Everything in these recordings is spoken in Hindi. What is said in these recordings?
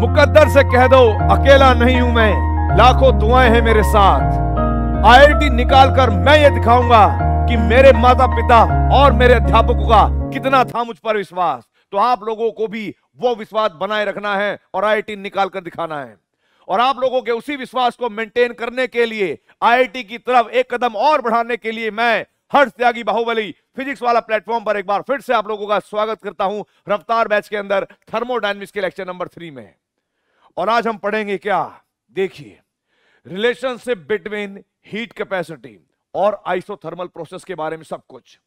मुकद्दर से कह दो अकेला नहीं हूं मैं लाखों दुआएं हैं मेरे साथ आईआईटी निकालकर मैं ये दिखाऊंगा कि मेरे माता पिता और मेरे अध्यापकों का कितना था मुझ पर विश्वास तो आप लोगों को भी वो विश्वास बनाए रखना है और आईआईटी निकाल कर दिखाना है और आप लोगों के उसी विश्वास को मेंटेन करने के लिए आईआईटी की तरफ एक कदम और बढ़ाने के लिए मैं हर्ष त्यागी बाहुबली फिजिक्स वाला प्लेटफॉर्म पर एक बार फिर से आप लोगों का स्वागत करता हूं रफ्तार बैच के अंदर थर्मोडाइनमिक्स के लेक्चर नंबर थ्री में और आज हम पढ़ेंगे क्या देखिए रिलेशनशिप बिटवीन हीट कैपेसिटी और आइसोथर्मल प्रोसेस के बारे में सब कुछ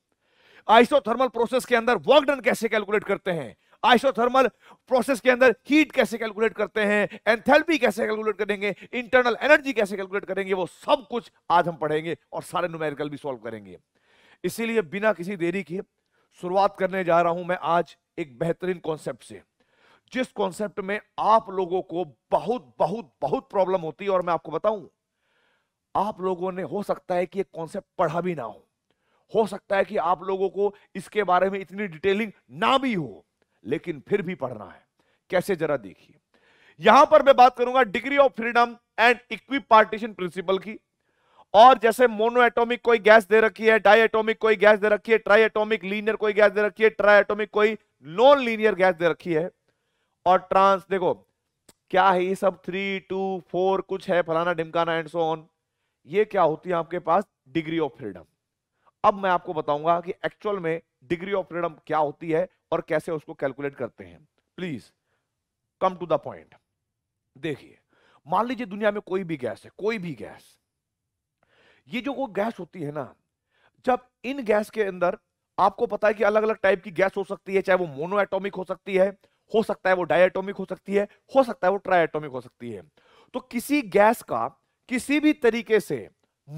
आइसोथर्मल प्रोसेस के अंदर वर्क डन कैसे कैलकुलेट करते हैं आइसोथर्मल प्रोसेस के अंदर हीट कैसे कैलकुलेट करते हैं एंथैल्पी कैसे कैलकुलेट करेंगे इंटरनल एनर्जी कैसे कैलकुलेट करेंगे वो सब कुछ आज हम पढ़ेंगे और सारे न्यूमेरिकल भी सॉल्व करेंगे इसीलिए बिना किसी देरी के शुरुआत करने जा रहा हूं मैं आज एक बेहतरीन कॉन्सेप्ट से जिस कॉन्सेप्ट में आप लोगों को बहुत बहुत बहुत प्रॉब्लम होती है और मैं आपको बताऊं आप लोगों ने हो सकता है कि एक कॉन्सेप्ट पढ़ा भी ना हो हो सकता है कि आप लोगों को इसके बारे में इतनी डिटेलिंग ना भी हो लेकिन फिर भी पढ़ना है कैसे जरा देखिए यहां पर मैं बात करूंगा degree of freedom and equipartition principle की और जैसे मोनो एटोमिक कोई गैस दे रखी है डाई एटोमिक कोई गैस दे रखी है ट्राई एटोमिक लीनियर कोई गैस दे रखी है ट्राई एटोमिक कोई नॉन लीनियर गैस दे रखी है और ट्रांस देखो क्या है ये सब थ्री टू फोर कुछ है फलाना ढिमकाना एंड सो ऑन ये क्या होती है आपके पास डिग्री ऑफ फ्रीडम अब मैं आपको बताऊंगा कि एक्चुअल में डिग्री ऑफ फ्रीडम क्या होती है और कैसे उसको कैलकुलेट करते हैं please come to the point देखिए मान लीजिए दुनिया में कोई भी गैस है कोई भी गैस ये जो वो गैस होती है ना जब इन गैस के अंदर आपको पता है कि अलग अलग टाइप की गैस हो सकती है चाहे वो मोनो एटोमिक हो सकती है हो सकता है वो डायटोमिक हो सकती है हो सकता है वो ट्राइटोमिक हो सकती है तो किसी गैस का किसी भी तरीके से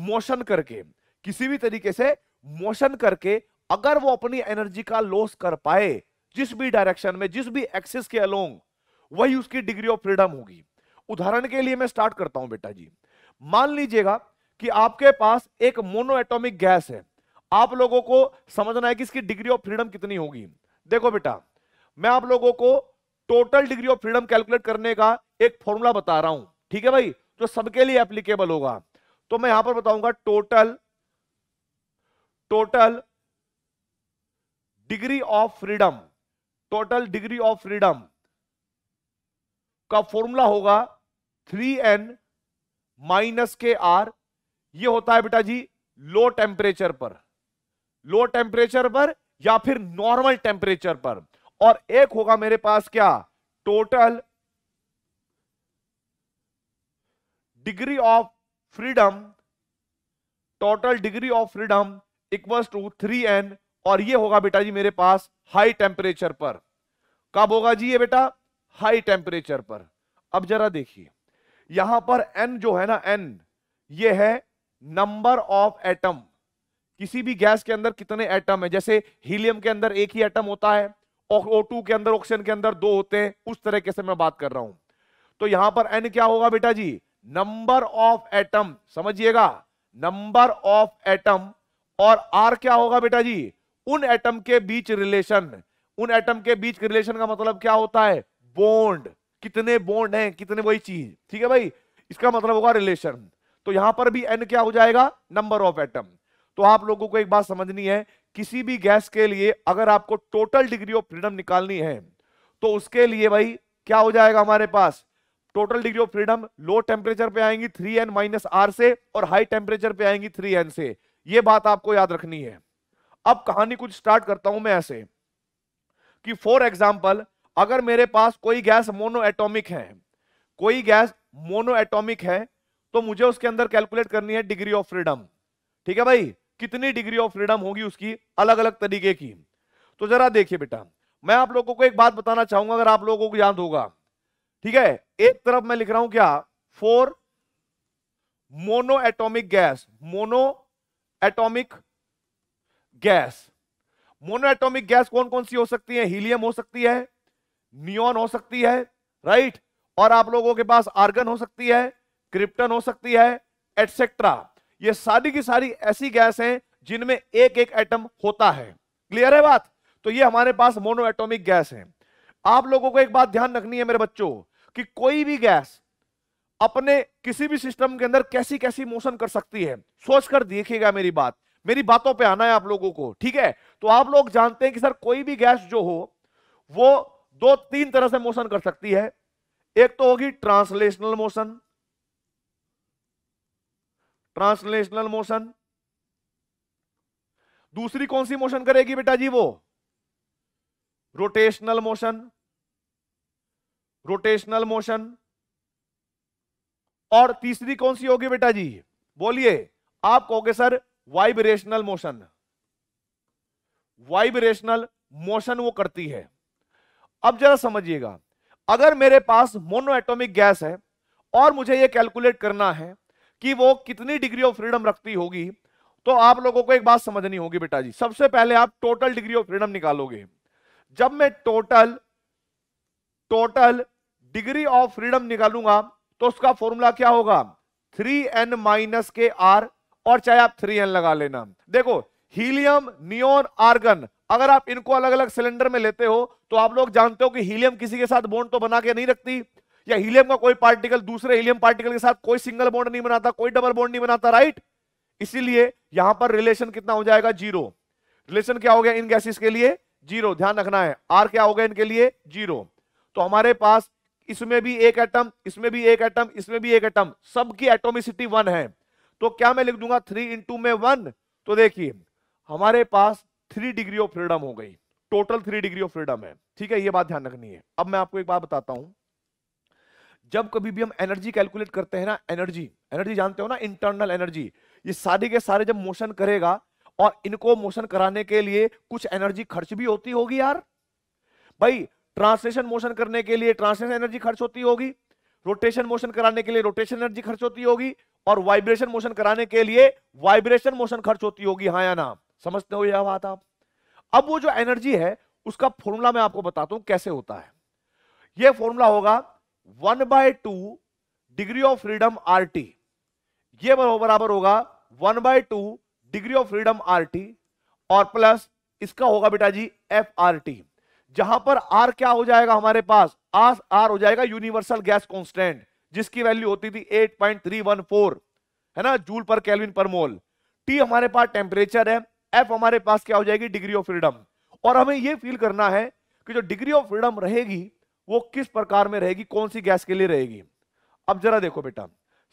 मोशन करके किसी भी तरीके से मोशन करके अगर वो अपनी एनर्जी का लॉस कर पाए जिस भी डायरेक्शन में जिस भी एक्सिस के अलोंग वही उसकी डिग्री ऑफ फ्रीडम होगी उदाहरण के लिए मैं स्टार्ट करता हूं बेटा जी मान लीजिएगा कि आपके पास एक मोनो एटोमिक गैस है आप लोगों को समझना है कि इसकी डिग्री ऑफ फ्रीडम कितनी होगी देखो बेटा मैं आप लोगों को total degree of freedom calculate करने का एक फॉर्मूला बता रहा हूं ठीक है भाई जो सबके लिए एप्लीकेबल होगा तो मैं यहां पर बताऊंगा total total degree of freedom total degree of freedom का फॉर्मूला होगा थ्री एन माइनस के आर यह होता है बेटा जी लो टेम्परेचर पर लो टेम्परेचर पर या फिर नॉर्मल टेम्परेचर पर और एक होगा मेरे पास क्या total degree of freedom total degree of freedom equals to three N और ये होगा बेटा जी मेरे पास हाई टेम्परेचर पर कब होगा जी ये बेटा हाई टेम्परेचर पर अब जरा देखिए यहां पर एन जो है ना एन ये है नंबर ऑफ एटम किसी भी गैस के अंदर कितने एटम है जैसे हीलियम के अंदर एक ही एटम होता है ओ के अंदर ऑक्सीजन के अंदर दो होते हैं उस तरीके से मैं बात कर रहा हूं तो यहां पर एन क्या होगा बेटा जी नंबर ऑफ एटम समझिएगा नंबर ऑफ एटम और आर क्या होगा बेटा जी उन एटम के बीच रिलेशन उन एटम के बीच रिलेशन का मतलब क्या होता है बोन्ड कितने बोन्ड हैं कितने वही चीज ठीक है भाई इसका मतलब होगा रिलेशन तो यहां पर भी एन क्या हो जाएगा नंबर ऑफ एटम तो आप लोगों को एक बात समझनी है किसी भी गैस के लिए अगर आपको टोटल डिग्री ऑफ फ्रीडम निकालनी है तो उसके लिए भाई क्या हो जाएगा हमारे पास total degree of freedom low temperature पे आएंगी थ्री एन माइनस आर से और हाई टेम्परेचर पे आएंगी थ्री एन से यह बात आपको याद रखनी है अब कहानी कुछ स्टार्ट करता हूं मैं ऐसे कि फॉर एग्जाम्पल अगर मेरे पास कोई गैस मोनो एटोमिक है कोई गैस मोनो एटोमिक है तो मुझे उसके अंदर कैलकुलेट करनी है डिग्री ऑफ फ्रीडम ठीक है भाई कितनी डिग्री ऑफ फ्रीडम होगी उसकी अलग अलग तरीके की तो जरा देखिए बेटा मैं आप लोगों को एक बात बताना चाहूंगा अगर आप लोगों को याद होगा ठीक है एक तरफ मैं लिख रहा हूं क्या for monoatomic gas monoatomic gas monoatomic gas कौन कौन सी हो सकती है हीलियम हो सकती है नियोन हो सकती है राइट और आप लोगों के पास आर्गन हो सकती है क्रिप्टन हो सकती है एटसेट्रा ये सारी की सारी ऐसी गैस हैं जिनमें एक एक एटम होता है क्लियर है बात तो ये हमारे पास मोनो एटोमिक गैस है आप लोगों को एक बात ध्यान रखनी है मेरे बच्चों कि कोई भी गैस अपने किसी भी सिस्टम के अंदर कैसी कैसी मोशन कर सकती है सोच कर देखिएगा मेरी बात मेरी बातों पे आना है आप लोगों को ठीक है तो आप लोग जानते हैं कि सर कोई भी गैस जो हो वो दो तीन तरह से मोशन कर सकती है एक तो होगी ट्रांसलेशनल मोशन ट्रांसलेशनल मोशन दूसरी कौन सी मोशन करेगी बेटा जी वो रोटेशनल मोशन रोटेशनल मोशन और तीसरी कौन सी होगी बेटा जी बोलिए आप कहोगे sir vibrational motion vibrational motion वो करती है अब जरा समझिएगा अगर मेरे पास मोनो एटोमिक गैस है और मुझे ये कैलकुलेट करना है कि वो कितनी डिग्री ऑफ फ्रीडम रखती होगी तो आप लोगों को एक बात समझनी होगी बेटा जी सबसे पहले आप टोटल डिग्री ऑफ फ्रीडम निकालोगे जब मैं total total degree of freedom निकालूंगा तो उसका फॉर्मूला क्या होगा थ्री एन माइनस के आर और चाहे आप थ्री एन लगा लेना देखो हीलियम नियोन आर्गन अगर आप इनको अलग अलग सिलेंडर में लेते हो तो आप लोग जानते हो कि हीलियम किसी के साथ बोन तो बना के नहीं रखती या हीलियम का कोई पार्टिकल दूसरे हीलियम पार्टिकल के साथ कोई सिंगल बॉन्ड नहीं बनाता कोई डबल बॉन्ड नहीं बनाता राइट इसीलिए यहां पर रिलेशन कितना हो जाएगा जीरो रिलेशन क्या हो गया इन गैसेस के लिए जीरो ध्यान रखना है आर क्या हो गया इनके लिए जीरो तो हमारे पास इसमें भी एक एटम इसमें भी एक एटम इसमें भी एक एटम सबकी एटोमिसिटी वन है तो क्या मैं लिख दूंगा थ्री इंटू में वन तो देखिए हमारे पास थ्री डिग्री ऑफ फ्रीडम हो गई total three degree of freedom है ठीक है ये बात ध्यान रखनी है अब मैं आपको एक बात बताता हूं जब कभी भी हम एनर्जी कैलकुलेट करते हैं ना एनर्जी एनर्जी जानते हो ना इंटरनल एनर्जी ये सारे के सारे जब मोशन करेगा और इनको मोशन कराने के लिए कुछ एनर्जी खर्च भी होती होगी यार भाई ट्रांसलेशन मोशन करने के लिए ट्रांसलेशन एनर्जी खर्च होती होगी रोटेशन मोशन कराने के लिए रोटेशन एनर्जी खर्च होती होगी और वाइब्रेशन मोशन कराने के लिए वाइब्रेशन मोशन खर्च होती होगी हाँ या ना समझते हो यह बात आप अब वो जो एनर्जी है उसका फॉर्मूला मैं आपको बताता हूं कैसे होता है यह फॉर्मूला होगा one by two degree of freedom R T ये बराबर होगा one by two degree of freedom R T और प्लस इसका होगा बेटा जी एफ आर टी जहां पर आर क्या हो जाएगा हमारे पास आर आर हो जाएगा यूनिवर्सल गैस कॉन्स्टेंट जिसकी वैल्यू होती थी 8.314 है ना जूल पर कैलविन पर मोल टी हमारे पास टेम्परेचर है एफ हमारे पास क्या हो जाएगी डिग्री ऑफ फ्रीडम और हमें यह फील करना है कि जो डिग्री ऑफ फ्रीडम रहेगी वो किस प्रकार में रहेगी कौन सी गैस के लिए रहेगी अब जरा देखो बेटा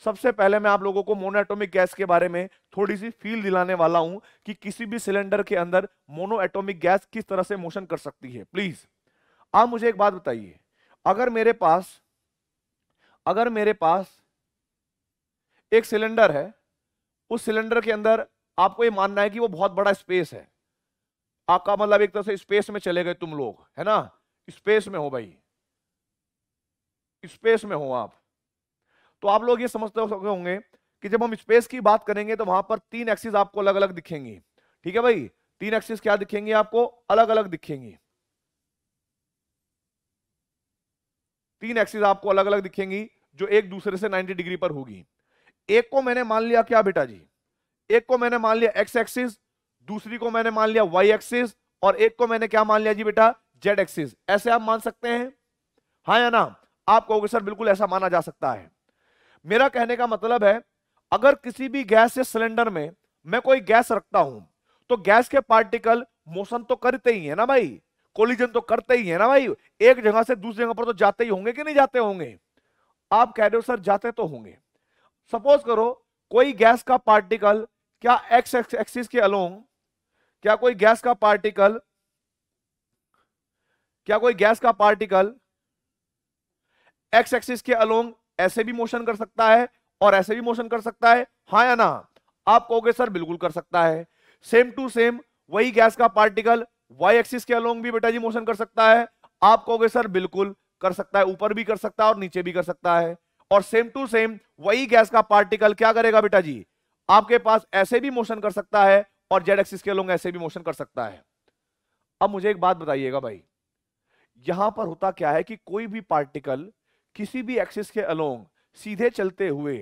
सबसे पहले मैं आप लोगों को मोनोएटोमिक गैस के बारे में थोड़ी सी फील दिलाने वाला हूं कि किसी भी सिलेंडर के अंदर मोनोएटोमिक गैस किस तरह से मोशन कर सकती है प्लीज आप मुझे एक बात बताइए अगर मेरे पास अगर मेरे पास एक सिलेंडर है उस सिलेंडर के अंदर आपको ये मानना है कि वो बहुत बड़ा स्पेस है आपका मतलब एक तरह से स्पेस में चले गए तुम लोग है ना स्पेस में हो भाई स्पेस में हो आप तो आप लोग ये समझते तो होंगे कि जब हम स्पेस की बात करेंगे तो वहां पर तीन एक्सिस आपको अलग अलग दिखेंगी ठीक है भाई तीन एक्सिस क्या दिखेंगी आपको अलग अलग दिखेंगी तीन एक्सिस आपको अलग अलग दिखेंगी जो एक दूसरे से 90 डिग्री पर होगी एक को मैंने मान लिया क्या बेटा जी एक को मैंने मान लिया एक्स एक्सिस दूसरी को मैंने मान लिया वाई एक्सिस और एक को मैंने क्या मान लिया जी बेटा जेड एक्सिस ऐसे आप मान सकते हैं हाँ या ना आप कहोगे सर बिल्कुल ऐसा माना जा सकता है मेरा कहने का मतलब है अगर किसी भी गैस या सिलेंडर में मैं कोई गैस रखता हूं तो गैस के पार्टिकल मोशन तो करते ही है ना भाई कोलिजन तो करते ही है ना भाई एक जगह से दूसरी जगह पर तो जाते ही होंगे कि नहीं जाते होंगे आप कह रहे हो सर जाते तो होंगे सपोज करो कोई गैस का पार्टिकल क्या एक्स एक्सिस के अलोंग क्या कोई गैस का पार्टिकल क्या कोई गैस का पार्टिकल एक्स एक्सिस के अलोंग ऐसे भी मोशन कर सकता है और ऐसे भी मोशन कर सकता है हा या ना आप कहोगे सर बिल्कुल कर सकता है सेम टू सेम वही गैस का पार्टिकल वाई एक्सिस के अलोंग भी बेटा जी मोशन कर सकता है आप कहोगे सर बिल्कुल कर सकता है ऊपर भी कर सकता है और नीचे भी कर सकता है और सेम टू सेम वही गैस का पार्टिकल क्या करेगा बेटा जी आपके पास ऐसे भी मोशन कर सकता है और जेड एक्सिस के अलोंग ऐसे भी मोशन कर सकता है अब मुझे एक बात बताइएगा भाई यहां पर होता क्या है कि कोई भी पार्टिकल किसी भी एक्सिस के अलोंग सीधे चलते हुए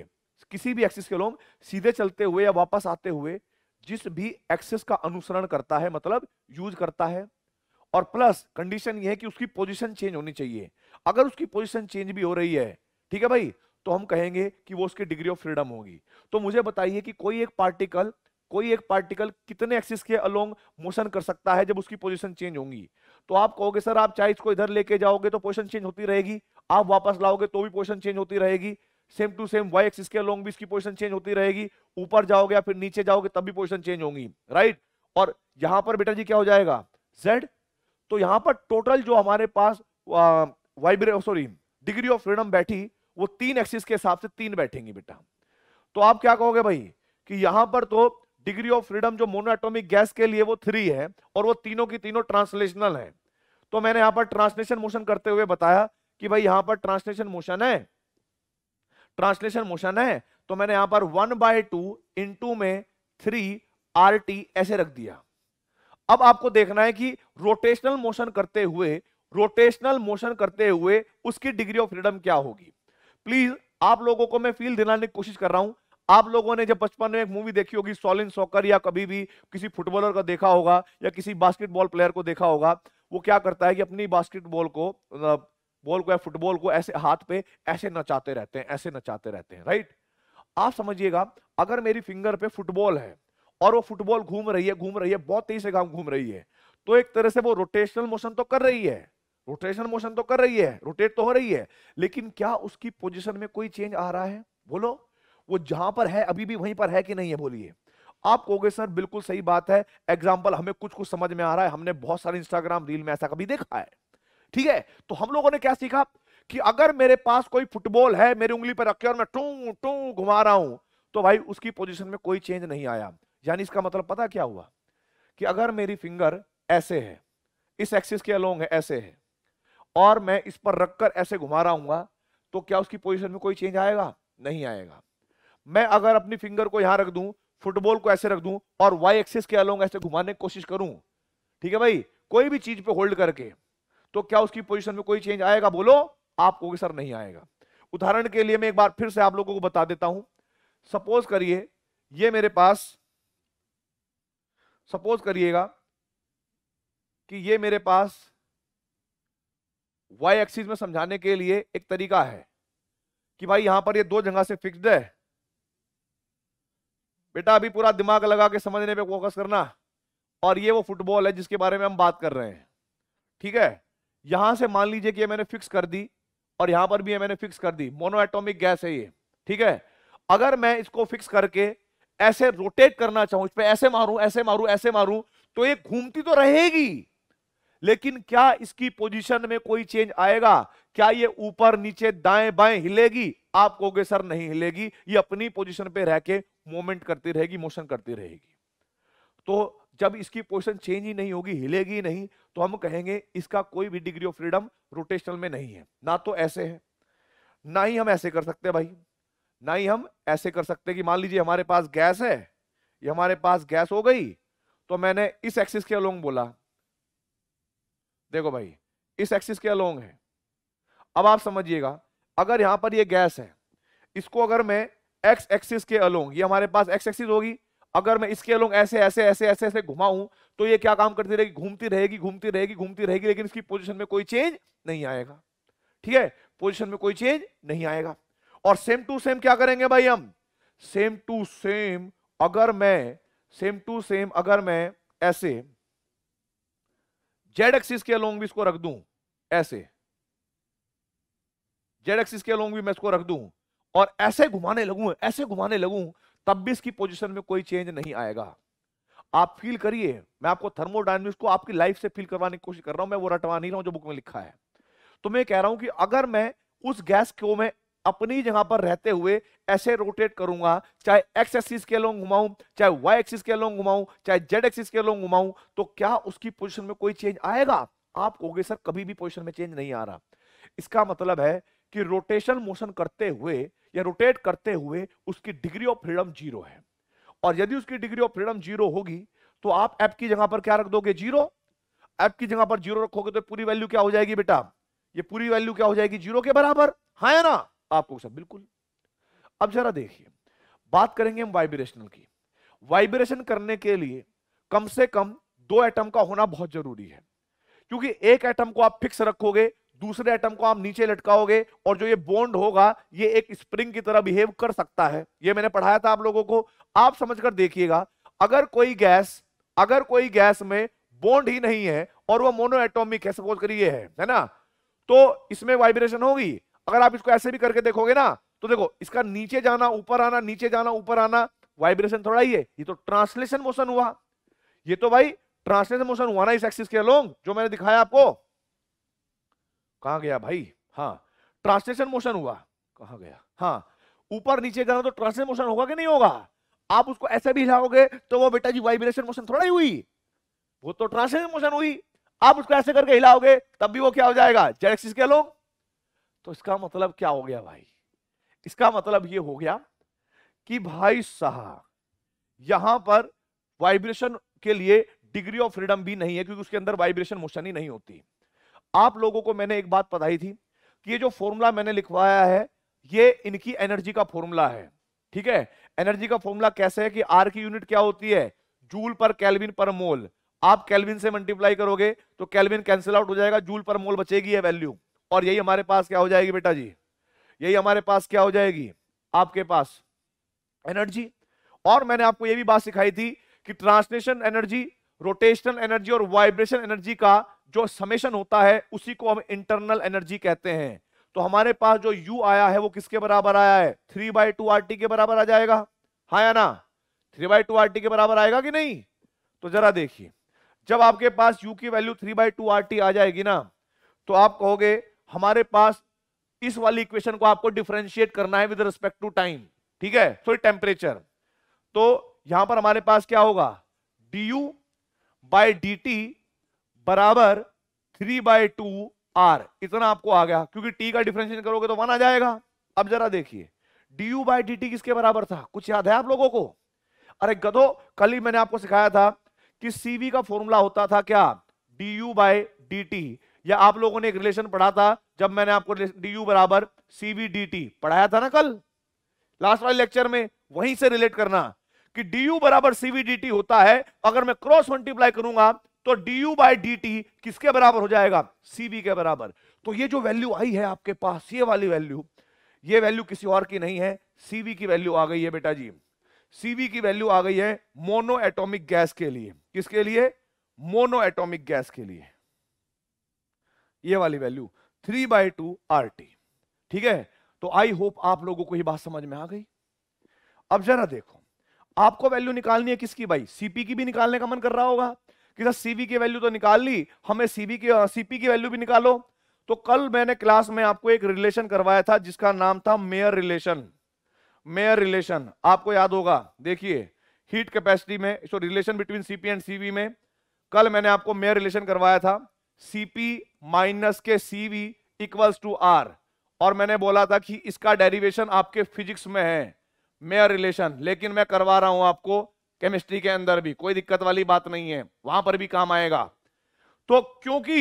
किसी भी एक्सिस के अलोंग सीधे चलते हुए या वापस आते हुए जिस भी एक्सिस का अनुसरण करता है मतलब यूज करता है और प्लस कंडीशन यह है कि उसकी पोजीशन चेंज होनी चाहिए अगर उसकी पोजीशन चेंज भी हो रही है ठीक है भाई तो हम कहेंगे कि वो उसकी डिग्री ऑफ फ्रीडम होगी तो मुझे बताइए कि कोई एक पार्टिकल कोई एक पार्टिकल कितने एक्सिस के अलोंग मोशन कर सकता है जब उसकी पोजीशन चेंज होगी तो आप कहोगे सर आप चाहे इसको इधर लेके जाओगे तो पोजीशन चेंज होती रहेगी आप वापस लाओगे तो भी पोजिशन चेंज होती रहेगी same to same Y X के लॉन्ग भी इसकी पोजिशन चेंज होती रहेगी ऊपर जाओगे या फिर नीचे जाओगे तब भी पोजिशन चेंज होंगी राइट और यहां पर बेटा जी क्या हो जाएगा जेड तो यहां पर टोटल जो हमारे पास वाइब्रे सॉरी डिग्री ऑफ फ्रीडम बैठी वो तीन एक्सिस के हिसाब से तीन बैठेंगी बेटा तो आप क्या कहोगे भाई कि यहां पर तो डिग्री ऑफ फ्रीडम जो मोनोएटॉमिक गैस के लिए वो थ्री है और वो तीनों की तीनों ट्रांसलेशनल है तो मैंने यहां पर ट्रांसलेशन मोशन करते हुए बताया कि भाई यहां पर ट्रांसलेशन मोशन है ट्रांसलेशन मोशन है तो मैंने यहां पर वन बाय टू इंटू में थ्री आर टी ऐसे रख दिया अब आपको देखना है कि रोटेशनल मोशन करते हुए रोटेशनल मोशन करते हुए उसकी डिग्री ऑफ फ्रीडम क्या होगी प्लीज आप लोगों को मैं फील दिलाने की कोशिश कर रहा हूं आप लोगों ने जब बचपन में एक मूवी देखी होगी सॉलिन सॉकर या कभी भी किसी फुटबॉलर का देखा होगा या किसी बास्केटबॉल प्लेयर को देखा होगा वो क्या करता है कि अपनी बास्केटबॉल को मतलब बॉल को या फुटबॉल को ऐसे हाथ पे ऐसे नचाते रहते हैं ऐसे नचाते रहते हैं राइट आप समझिएगा अगर मेरी फिंगर पे फुटबॉल है और वो फुटबॉल घूम रही है घूम रही है बहुत तेज से घूम रही है तो एक तरह से वो रोटेशनल मोशन तो कर रही है रोटेशनल मोशन तो कर रही है रोटेट तो हो रही है लेकिन क्या उसकी पोजिशन में कोई चेंज आ रहा है बोलो वो जहां पर है अभी भी वहीं पर है कि नहीं है बोलिए आप कहोगे सर बिल्कुल सही बात है एग्जाम्पल हमें कुछ कुछ समझ में आ रहा है हमने बहुत सारे इंस्टाग्राम रील में ऐसा कभी देखा है ठीक है तो हम लोगों ने क्या सीखा कि अगर मेरे पास कोई फुटबॉल है मेरी उंगली पर रखे और मैं टू टू घुमा रहा हूं तो भाई उसकी पोजिशन में कोई चेंज नहीं आया यानी इसका मतलब पता क्या हुआ कि अगर मेरी फिंगर ऐसे है इस एक्सिस के अलोंग है ऐसे है और मैं इस पर रखकर ऐसे घुमा रहा हूंगा तो क्या उसकी पोजिशन में कोई चेंज आएगा नहीं आएगा मैं अगर अपनी फिंगर को यहां रख दूं फुटबॉल को ऐसे रख दूं और वाई एक्सिस के अलोंग ऐसे घुमाने की कोशिश करूं ठीक है भाई कोई भी चीज पे होल्ड करके तो क्या उसकी पोजिशन में कोई चेंज आएगा बोलो आप कहोगे सर नहीं आएगा उदाहरण के लिए मैं एक बार फिर से आप लोगों को बता देता हूं सपोज करिए ये मेरे पास सपोज करिएगा कि ये मेरे पास वाई एक्सिस में समझाने के लिए एक तरीका है कि भाई यहां पर ये दो जगह से फिक्स्ड है बेटा अभी पूरा दिमाग लगा के समझने पे फोकस करना और ये वो फुटबॉल है जिसके बारे में हम बात कर रहे हैं ठीक है यहां से मान लीजिए कि ये मैंने फिक्स कर दी और यहां पर भी ये मैंने फिक्स कर दी मोनोएटोमिक गैस है ये ठीक है अगर मैं इसको फिक्स करके ऐसे रोटेट करना चाहूं इस पर ऐसे मारूं ऐसे मारूं ऐसे मारूं तो ये घूमती तो रहेगी लेकिन क्या इसकी पोजिशन में कोई चेंज आएगा क्या ये ऊपर नीचे दाएं बाएं हिलेगी आप कहोगे सर नहीं हिलेगी ये अपनी पोजिशन पे रह के मूवमेंट करती रहेगी मोशन करती रहेगी तो जब इसकी पोजिशन चेंज ही नहीं होगी हिलेगी नहीं तो हम कहेंगे इसका कोई भी डिग्री ऑफ फ्रीडम रोटेशनल में नहीं है ना तो ऐसे है ना ही हम ऐसे कर सकते भाई ना ही हम ऐसे कर सकते कि मान लीजिए हमारे पास गैस है ये हमारे पास गैस हो गई तो मैंने इस एक्सिस के अलोंग बोला देखो भाई इस एक्सिस के अलोंग है अब आप समझिएगा अगर यहां पर ये गैस है इसको अगर मैं एक्स एक्सिस के अलोंग ये हमारे पास एक्स एक्सिस होगी अगर मैं इसके अलोंग ऐसे ऐसे ऐसे ऐसे ऐसे घुमाऊं तो ये क्या काम करती रहेगी घूमती रहेगी घूमती रहेगी घूमती रहेगी लेकिन इसकी पोजिशन में कोई चेंज नहीं आएगा ठीक है पोजिशन में कोई चेंज नहीं आएगा और सेम टू सेम क्या करेंगे भाई हम सेम टू सेम अगर मैं सेम टू सेम अगर मैं ऐसे जेड एक्सिस के अलोंग भी इसको रख दूं ऐसे जेड एक्सिस के अलोंग भी मैं इसको रख दूं और ऐसे घुमाने लगूं ऐसे घुमाने लगूं तब भी इसकी पोजीशन में कोई चेंज नहीं आएगा आप फील करिए मैं आपको थर्मोडाइनमिक्स को आपकी लाइफ से फील करवाने की कोशिश कर रहा हूं मैं वो रटवा नहीं रहा हूं जो बुक में लिखा है तो मैं कह रहा हूं कि अगर मैं उस गैस को मैं अपनी जगह पर रहते हुए ऐसे रोटेट करूंगा चाहे एक्स एक्सिस के लोग घुमाऊं चाहे वाई एक्सिस के लोग घुमाऊं चाहे जेड एक्सिस के लोग घुमाऊं तो क्या उसकी पोजिशन में कोई चेंज आएगा आप कहोगे सर कभी भी पोजिशन में चेंज नहीं आ रहा इसका मतलब है कि रोटेशन मोशन करते हुए या रोटेट करते हुए उसकी डिग्री ऑफ फ्रीडम जीरो है और यदि उसकी डिग्री ऑफ फ्रीडम जीरो होगी तो आप एप की जगह पर क्या रख दोगे जीरो एप की जगह पर जीरो रखोगे तो पूरी वैल्यू क्या हो जाएगी बेटा ये पूरी वैल्यू क्या हो जाएगी जीरो के बराबर हाँ है ना आपको सब बिल्कुल अब जरा देखिए बात करेंगे हम वाइब्रेशनल की वाइब्रेशन करने के लिए कम से कम दो एटम का होना बहुत जरूरी है क्योंकि एक एटम को आप फिक्स रखोगे दूसरे एटम को आप नीचे लटकाओगे और जो ये बॉन्ड होगा ये एक स्प्रिंग की तरह बिहेव कर सकता है ये मैंने पढ़ाया था आप लोगों को आप समझकर देखिएगा अगर कोई गैस अगर कोई गैस में बॉन्ड ही नहीं है और वो मोनो एटोमिक है सपोज करिए है है ना तो इसमें वाइब्रेशन होगी अगर आप इसको ऐसे भी करके देखोगे ना तो देखो इसका नीचे जाना ऊपर आना नीचे जाना ऊपर आना वाइब्रेशन थोड़ा ही है ये तो ट्रांसलेशन मोशन हुआ ये तो भाई ट्रांसलेशन मोशन हुआ ना इस एक्सिस के अलोंग जो मैंने दिखाया आपको कहा गया भाई हाँ ट्रांसलेशन मोशन हुआ कहा गया हाँ ऊपर नीचे करा तो ट्रांसलेशन मोशन होगा कि नहीं होगा आप उसको ऐसे भी हिलाओगे तो वो बेटा जी वाइब्रेशन मोशन थोड़ा ही हुई वो तो ट्रांसलेशन मोशन हुई आप उसको ऐसे करके हिलाओगे तब भी वो क्या हो जाएगा जेक्सिस के लोग तो इसका मतलब क्या हो गया भाई इसका मतलब ये हो गया कि भाई साहब यहां पर वाइब्रेशन के लिए डिग्री ऑफ फ्रीडम भी नहीं है क्योंकि उसके अंदर वाइब्रेशन मोशन ही नहीं होती आप लोगों को मैंने एक बात बताई थी कि ये जो फॉर्मूला मैंने लिखवाया है ये इनकी एनर्जी का फॉर्मूला है ठीक है एनर्जी का फॉर्मूला कैसे है कि आर की यूनिट क्या होती है जूल पर कैलविन पर मोल आप कैलविन से मल्टीप्लाई करोगे तो कैलविन कैंसिल आउट हो जाएगा जूल पर मोल बचेगी है वैल्यू और यही हमारे पास क्या हो जाएगी बेटा जी यही हमारे पास क्या हो जाएगी आपके पास एनर्जी और मैंने आपको यह भी बात सिखाई थी कि ट्रांसलेशन एनर्जी रोटेशनल एनर्जी और वाइब्रेशन एनर्जी का जो समेशन होता है उसी को हम इंटरनल एनर्जी कहते हैं तो हमारे पास जो U आया है वो किसके बराबर आया है three by two R T के बराबर आ जाएगा हाँ या ना थ्री बाई टू आर के बराबर आएगा कि नहीं तो जरा देखिए जब आपके पास U की value three by two R T आ जाएगी ना तो आप कहोगे हमारे पास इस वाली इक्वेशन को आपको डिफ्रेंशिएट करना है विद रिस्पेक्ट टू टाइम ठीक है सॉरी टेम्परेचर तो यहां पर हमारे पास क्या होगा D U by D T बराबर थ्री बाय टू आर इतना आपको आ गया क्योंकि टी का डिफरेंशिएशन करोगे तो वन आ जाएगा अब जरा देखिए D U by D T किसके बराबर था कुछ याद है आप लोगों को अरे गधो कल ही मैंने आपको सिखाया था कि सीवी का फॉर्मूला होता था क्या D U by D T या आप लोगों ने एक रिलेशन पढ़ा था जब मैंने आपको डी यू बराबर सीवी डी टी पढ़ाया था ना कल लास्ट वाले लेक्चर में वहीं से रिलेट करना कि डी यू बराबर सीवी डी टी होता है अगर मैं क्रॉस मल्टीप्लाई करूंगा तो D U by D T किसके बराबर हो जाएगा सीवी के बराबर तो ये जो वैल्यू आई है आपके पास ये वाली वैल्यू ये वैल्यू किसी और की नहीं है सीवी की वैल्यू आ गई है बेटा जी सीवी की वैल्यू आ गई है मोनो एटोमिक गैस के लिए किसके लिए मोनो एटोमिक गैस के लिए ये वाली value three by two R T ठीक है तो आई होप आप लोगों को ये बात समझ में आ गई अब जरा देखो आपको वैल्यू निकालनी है किसकी भाई सीपी की भी निकालने का मन कर रहा होगा कि सर सीबी की वैल्यू तो निकाल ली हमें सीबी की सीपी की वैल्यू भी निकालो तो कल मैंने क्लास में आपको एक रिलेशन करवाया था जिसका नाम था मेयर रिलेशन मेयर रिलेशन आपको याद होगा देखिए हीट कैपेसिटी में so relation between CP and CV में कल मैंने आपको मेयर रिलेशन करवाया था सीपी माइनस के सीवी इक्वल्स टू आर और मैंने बोला था कि इसका डेरिवेशन आपके फिजिक्स में है मेयर रिलेशन लेकिन मैं करवा रहा हूं आपको केमिस्ट्री के अंदर भी कोई दिक्कत वाली बात नहीं है वहां पर भी काम आएगा तो क्योंकि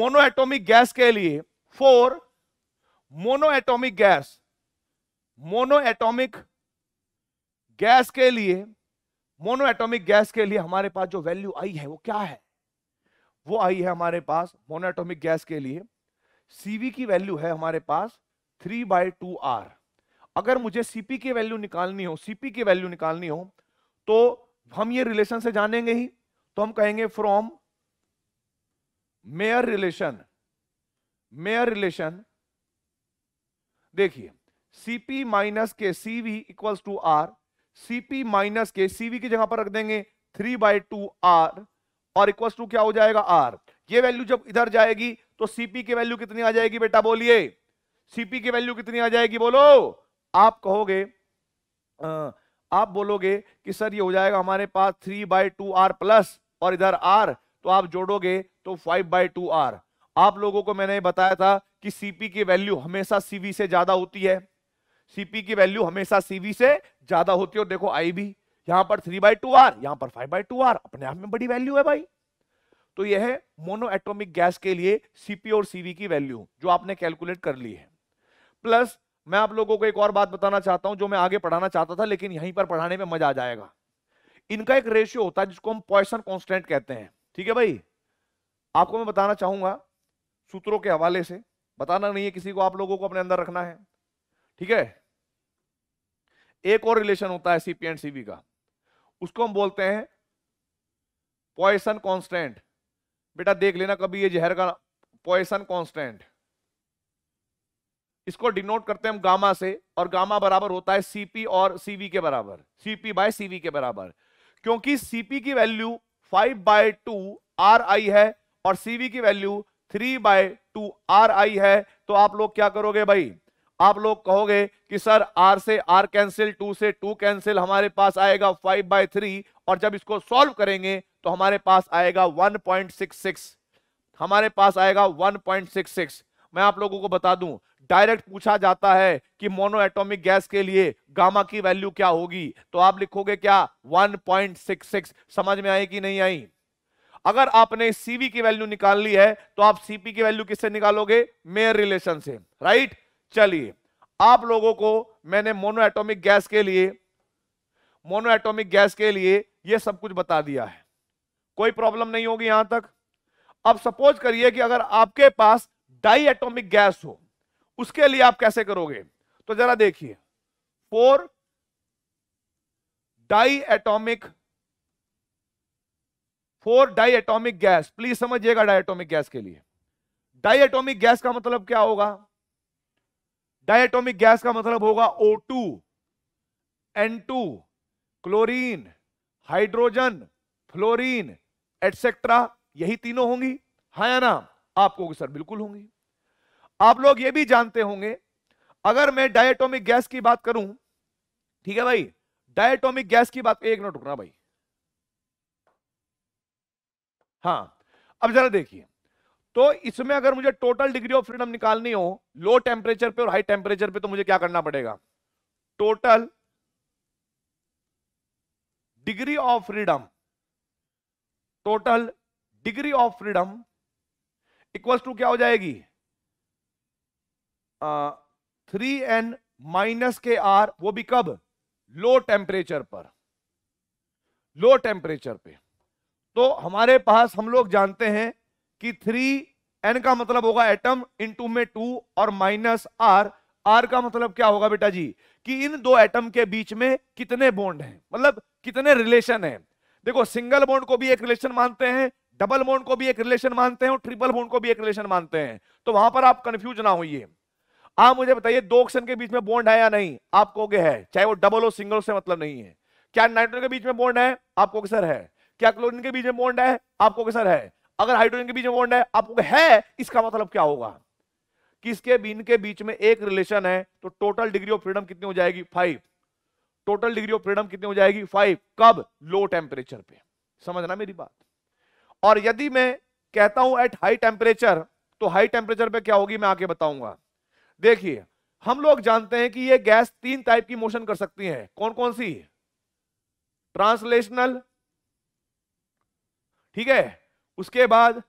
मोनोएटॉमिक गैस के लिए for monoatomic gas monoatomic gas के लिए मोनोएटॉमिक गैस के लिए हमारे पास जो वैल्यू आई है वो क्या है वो आई है हमारे पास मोनोएटॉमिक गैस के लिए सीवी की वैल्यू है हमारे पास थ्री बाई टू आर अगर मुझे सीपी की वैल्यू निकालनी हो सीपी की वैल्यू निकालनी हो तो हम ये रिलेशन से जानेंगे ही तो हम कहेंगे from Mayer relation Mayer relation देखिए सीपी माइनस के CV equals to R CP minus के सीवी की जगह पर रख देंगे थ्री बाई टू आर और इक्वल्स टू क्या हो जाएगा आर ये वैल्यू जब इधर जाएगी तो सीपी की वैल्यू कितनी आ जाएगी बेटा बोलिए सीपी की वैल्यू कितनी आ जाएगी बोलो आप कहोगे आ, आप बोलोगे कि सर ये हो जाएगा हमारे पास three by two R plus और इधर आर तो आप जोड़ोगे तो फाइव बाई टू आर आप लोगों को मैंने बताया था कि सीपी की वैल्यू हमेशा सीवी से ज्यादा होती है सीपी की वैल्यू हमेशा सीवी से ज्यादा होती है और देखो आई भी यहां पर थ्री बाई टू आर यहां पर फाइव बाई टू आर अपने आप में बड़ी वैल्यू है भाई तो यह है मोनो एटोमिक गैस के लिए सीपी और सीवी की वैल्यू जो आपने कैलकुलेट कर ली है प्लस मैं आप लोगों को एक और बात बताना चाहता हूं जो मैं आगे पढ़ाना चाहता था लेकिन यहीं पर पढ़ाने में मजा आ जाएगा इनका एक रेशियो होता है जिसको हम पॉइसन कॉन्स्टेंट कहते हैं ठीक है भाई आपको मैं बताना चाहूंगा सूत्रों के हवाले से बताना नहीं है किसी को आप लोगों को अपने अंदर रखना है ठीक है एक और रिलेशन होता है सीपी एंड सीबी का उसको हम बोलते हैं पॉइसन कॉन्स्टेंट बेटा देख लेना कभी ये जहर का पॉइसन कॉन्स्टेंट इसको डिनोट करते हैं हम गामा से और गामा बराबर होता है सीपी और सीवी के बराबर सीपी बाय सीवी के बराबर क्योंकि सीपी की value five by two R आई है और सीवी की value three by two R आई है तो आप लोग क्या करोगे भाई आप लोग कहोगे कि सर आर से आर कैंसिल टू से टू कैंसिल हमारे पास आएगा फाइव बाय थ्री और जब इसको सॉल्व करेंगे तो हमारे पास आएगा वन पॉइंट सिक्स सिक्स हमारे पास आएगा वन पॉइंट सिक्स सिक्स मैं आप लोगों को बता दूं डायरेक्ट पूछा जाता है कि मोनो एटोमिक गैस के लिए गामा की वैल्यू क्या होगी तो आप लिखोगे क्या 1.66 समझ में आई कि नहीं आई अगर आपने सीवी की वैल्यू निकाल ली है तो आप सीपी की वैल्यू किससे निकालोगे मेयर रिलेशन से राइट चलिए आप लोगों को मैंने मोनो एटोमिक गैस के लिए मोनो एटोमिक गैस के लिए यह सब कुछ बता दिया है कोई प्रॉब्लम नहीं होगी यहां तक अब सपोज करिए कि अगर आपके पास डाई एटोमिक गैस हो उसके लिए आप कैसे करोगे तो जरा देखिए for diatomic for diatomic gas please समझिएगा डाई एटोमिक गैस के लिए डाई एटोमिक गैस का मतलब क्या होगा डाई एटोमिक गैस का मतलब होगा O2, N2, chlorine hydrogen fluorine etcetera यही तीनों होंगी हा या ना आपको सर बिल्कुल होंगी आप लोग ये भी जानते होंगे अगर मैं डायटोमिक गैस की बात करूं ठीक है भाई डायटोमिक गैस की बात एक मिनट रुकना भाई हाँ अब जरा देखिए तो इसमें अगर मुझे टोटल डिग्री ऑफ फ्रीडम निकालनी हो लो टेम्परेचर पे और हाई टेम्परेचर पे तो मुझे क्या करना पड़ेगा total degree of freedom total degree of freedom equals to क्या हो जाएगी थ्री एन माइनस के आर वो भी कब लो टेम्परेचर पर लो टेम्परेचर पे तो हमारे पास हम लोग जानते हैं कि थ्री एन का मतलब होगा एटम इनटू में टू और माइनस आर आर का मतलब क्या होगा बेटा जी कि इन दो एटम के बीच में कितने बॉन्ड हैं मतलब कितने रिलेशन हैं देखो सिंगल बॉन्ड को भी एक रिलेशन मानते हैं डबल बॉन्ड को भी एक रिलेशन मानते हैं और ट्रिपल बॉन्ड को भी एक रिलेशन मानते हैं तो वहां पर आप कंफ्यूज ना होइए आप मुझे बताइए दो ऑक्सीजन के बीच में बॉन्ड है या नहीं आप कहोगे है चाहे वो डबल हो सिंगल से मतलब नहीं है क्या नाइट्रोजन के बीच में बॉन्ड है आपको सर है क्या क्लोरिन के बीच में बॉन्ड है आपको सर है अगर हाइड्रोजन के बीच में बॉन्ड है आपको है इसका मतलब क्या होगा किसके बीन के बीच में एक रिलेशन है तो टोटल डिग्री ऑफ फ्रीडम कितनी हो जाएगी five total degree of freedom कितनी हो जाएगी फाइव कब लो टेम्परेचर पे समझना मेरी बात और यदि मैं कहता हूं एट हाई टेम्परेचर तो हाई टेम्परेचर पे क्या होगी मैं आके बताऊंगा देखिए हम लोग जानते हैं कि ये गैस तीन टाइप की मोशन कर सकती है कौन कौन सी ट्रांसलेशनल ठीक है उसके बाद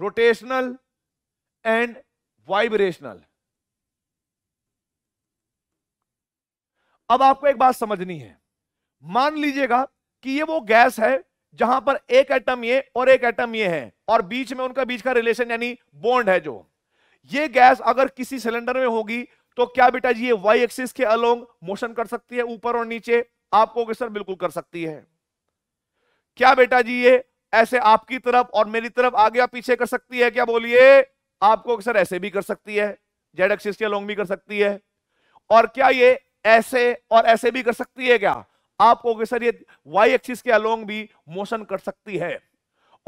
रोटेशनल एंड वाइब्रेशनल अब आपको एक बात समझनी है मान लीजिएगा कि ये वो गैस है जहां पर एक एटम ये और एक एटम ये है और बीच में उनका बीच का रिलेशन यानी बॉन्ड है जो ये गैस अगर किसी सिलेंडर में होगी तो क्या बेटा जी ये वाई एक्सिस के अलोंग मोशन कर सकती है ऊपर और नीचे आपको सर बिल्कुल कर सकती है क्या बेटा जी ये ऐसे आपकी तरफ और मेरी तरफ आगे या पीछे कर सकती है क्या बोलिए आपको सर ऐसे भी कर सकती है जेड एक्सिस के अलोंग भी कर सकती है और क्या ये ऐसे और ऐसे भी कर सकती है क्या आपको सर ये वाई एक्सिस के अलोंग भी मोशन कर सकती है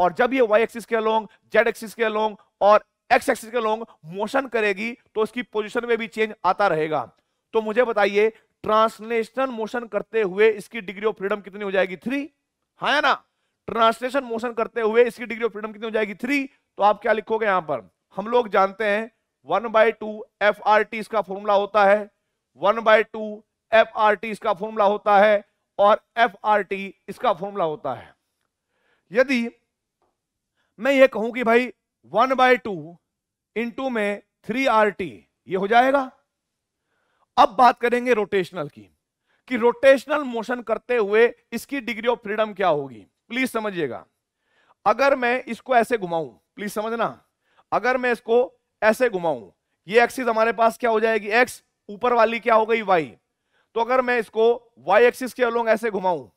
और जब ये वाई एक्सिस के अलोंग जेड एक्सिस के अलोंग और एक्स एक्सिस के लॉन्ग मोशन करेगी तो उसकी पोजिशन में भी चेंज आता रहेगा तो मुझे बताइए ट्रांसलेशनल मोशन करते हुए इसकी डिग्री ऑफ फ्रीडम कितनी हो जाएगी थ्री हाँ ना ट्रांसलेशन मोशन करते हुए इसकी डिग्री ऑफ फ्रीडम कितनी हो जाएगी थ्री तो आप क्या लिखोगे यहां पर हम लोग जानते हैं one by two F R T इसका फॉर्मूला होता है one by two F R T इसका फॉर्मूला होता है और एफ आर टी इसका फॉर्मूला होता है यदि मैं ये कहूं कि भाई वन बाय टू इंटू में थ्री आर टी ये हो जाएगा अब बात करेंगे रोटेशनल की कि रोटेशनल मोशन करते हुए इसकी डिग्री ऑफ फ्रीडम क्या होगी प्लीज समझिएगा अगर मैं इसको ऐसे घुमाऊं प्लीज समझना अगर मैं इसको ऐसे घुमाऊं ये एक्सिस हमारे पास क्या हो जाएगी एक्स ऊपर वाली क्या हो गई वाई तो अगर मैं इसको वाई एक्सिस के अलोंग ऐसे घुमाऊं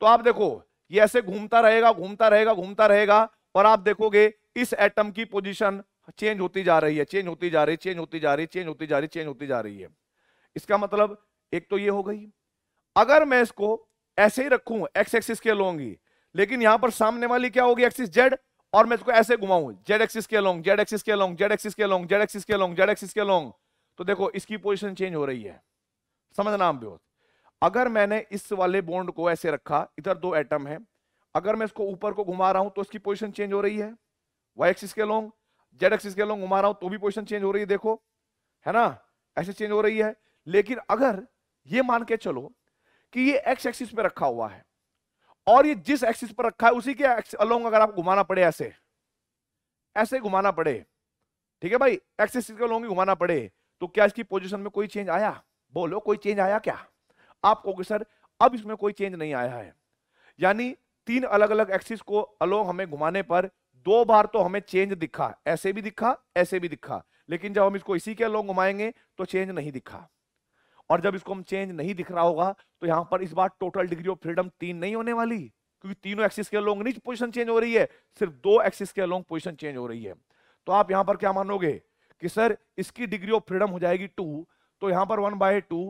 तो आप देखो ये ऐसे घूमता रहेगा घूमता रहेगा घूमता रहेगा और आप देखोगे इस एटम की पोजीशन चेंज होती जा रही है चेंज होती जा रही है चेंज होती जा रही है चेंज होती जा रही है चेंज होती जा रही है इसका मतलब एक तो ये हो गई अगर मैं इसको ऐसे ही रखू एक्स एक्सिस के लोंगी लेकिन यहां पर सामने वाली क्या होगी एक्सिस जेड और मैं इसको ऐसे घुमाऊ जेड एक्सिस के अलोंग जेड एक्सिस के अलोंग जेड एक्सिस के अलोंग जेड एक्सिस के अलोंग जेड एक्सिस के अलोंग तो देखो इसकी पोजिशन चेंज हो रही है समझना आप बेहोत अगर मैंने इस वाले बॉन्ड को ऐसे रखा इधर दो एटम है अगर मैं इसको ऊपर को घुमा रहा हूं तो इसकी पोजिशन चेंज हो रही है वाई एक्सिस के लोंग जेड एक्सिस के लोंग घुमा रहा हूं तो भी पोजिशन चेंज हो रही है देखो है ना ऐसे चेंज हो रही है लेकिन अगर ये मान के चलो कि ये एक्स एक्सिस पे रखा हुआ है और ये जिस एक्सिस पर रखा है उसी के अलोंग अगर आपको घुमाना पड़े ऐसे ऐसे घुमाना पड़े ठीक है भाई एक्सिस के अलोंग घुमाना पड़े तो क्या इसकी पोजीशन में कोई चेंज आया बोलो कोई चेंज आया क्या आप कहोगे सर अब इसमें कोई चेंज नहीं आया है यानी तीन अलग अलग एक्सिस को अलोंग हमें घुमाने पर दो बार तो हमें चेंज दिखा ऐसे भी दिखा ऐसे भी दिखा लेकिन जब हम इसको इसी के लोग घुमाएंगे तो चेंज नहीं दिखा और जब इसको हम चेंज नहीं दिख रहा होगा तो यहां पर इस बार टोटल डिग्री ऑफ फ्रीडम तीन नहीं होने वाली क्योंकि तीनों एक्सिस के लोग नहीं पोजिशन चेंज हो रही है सिर्फ दो एक्सिस के लोग पोजिशन चेंज हो रही है तो आप यहां पर क्या मानोगे कि सर इसकी डिग्री ऑफ फ्रीडम हो जाएगी टू तो यहां पर one by two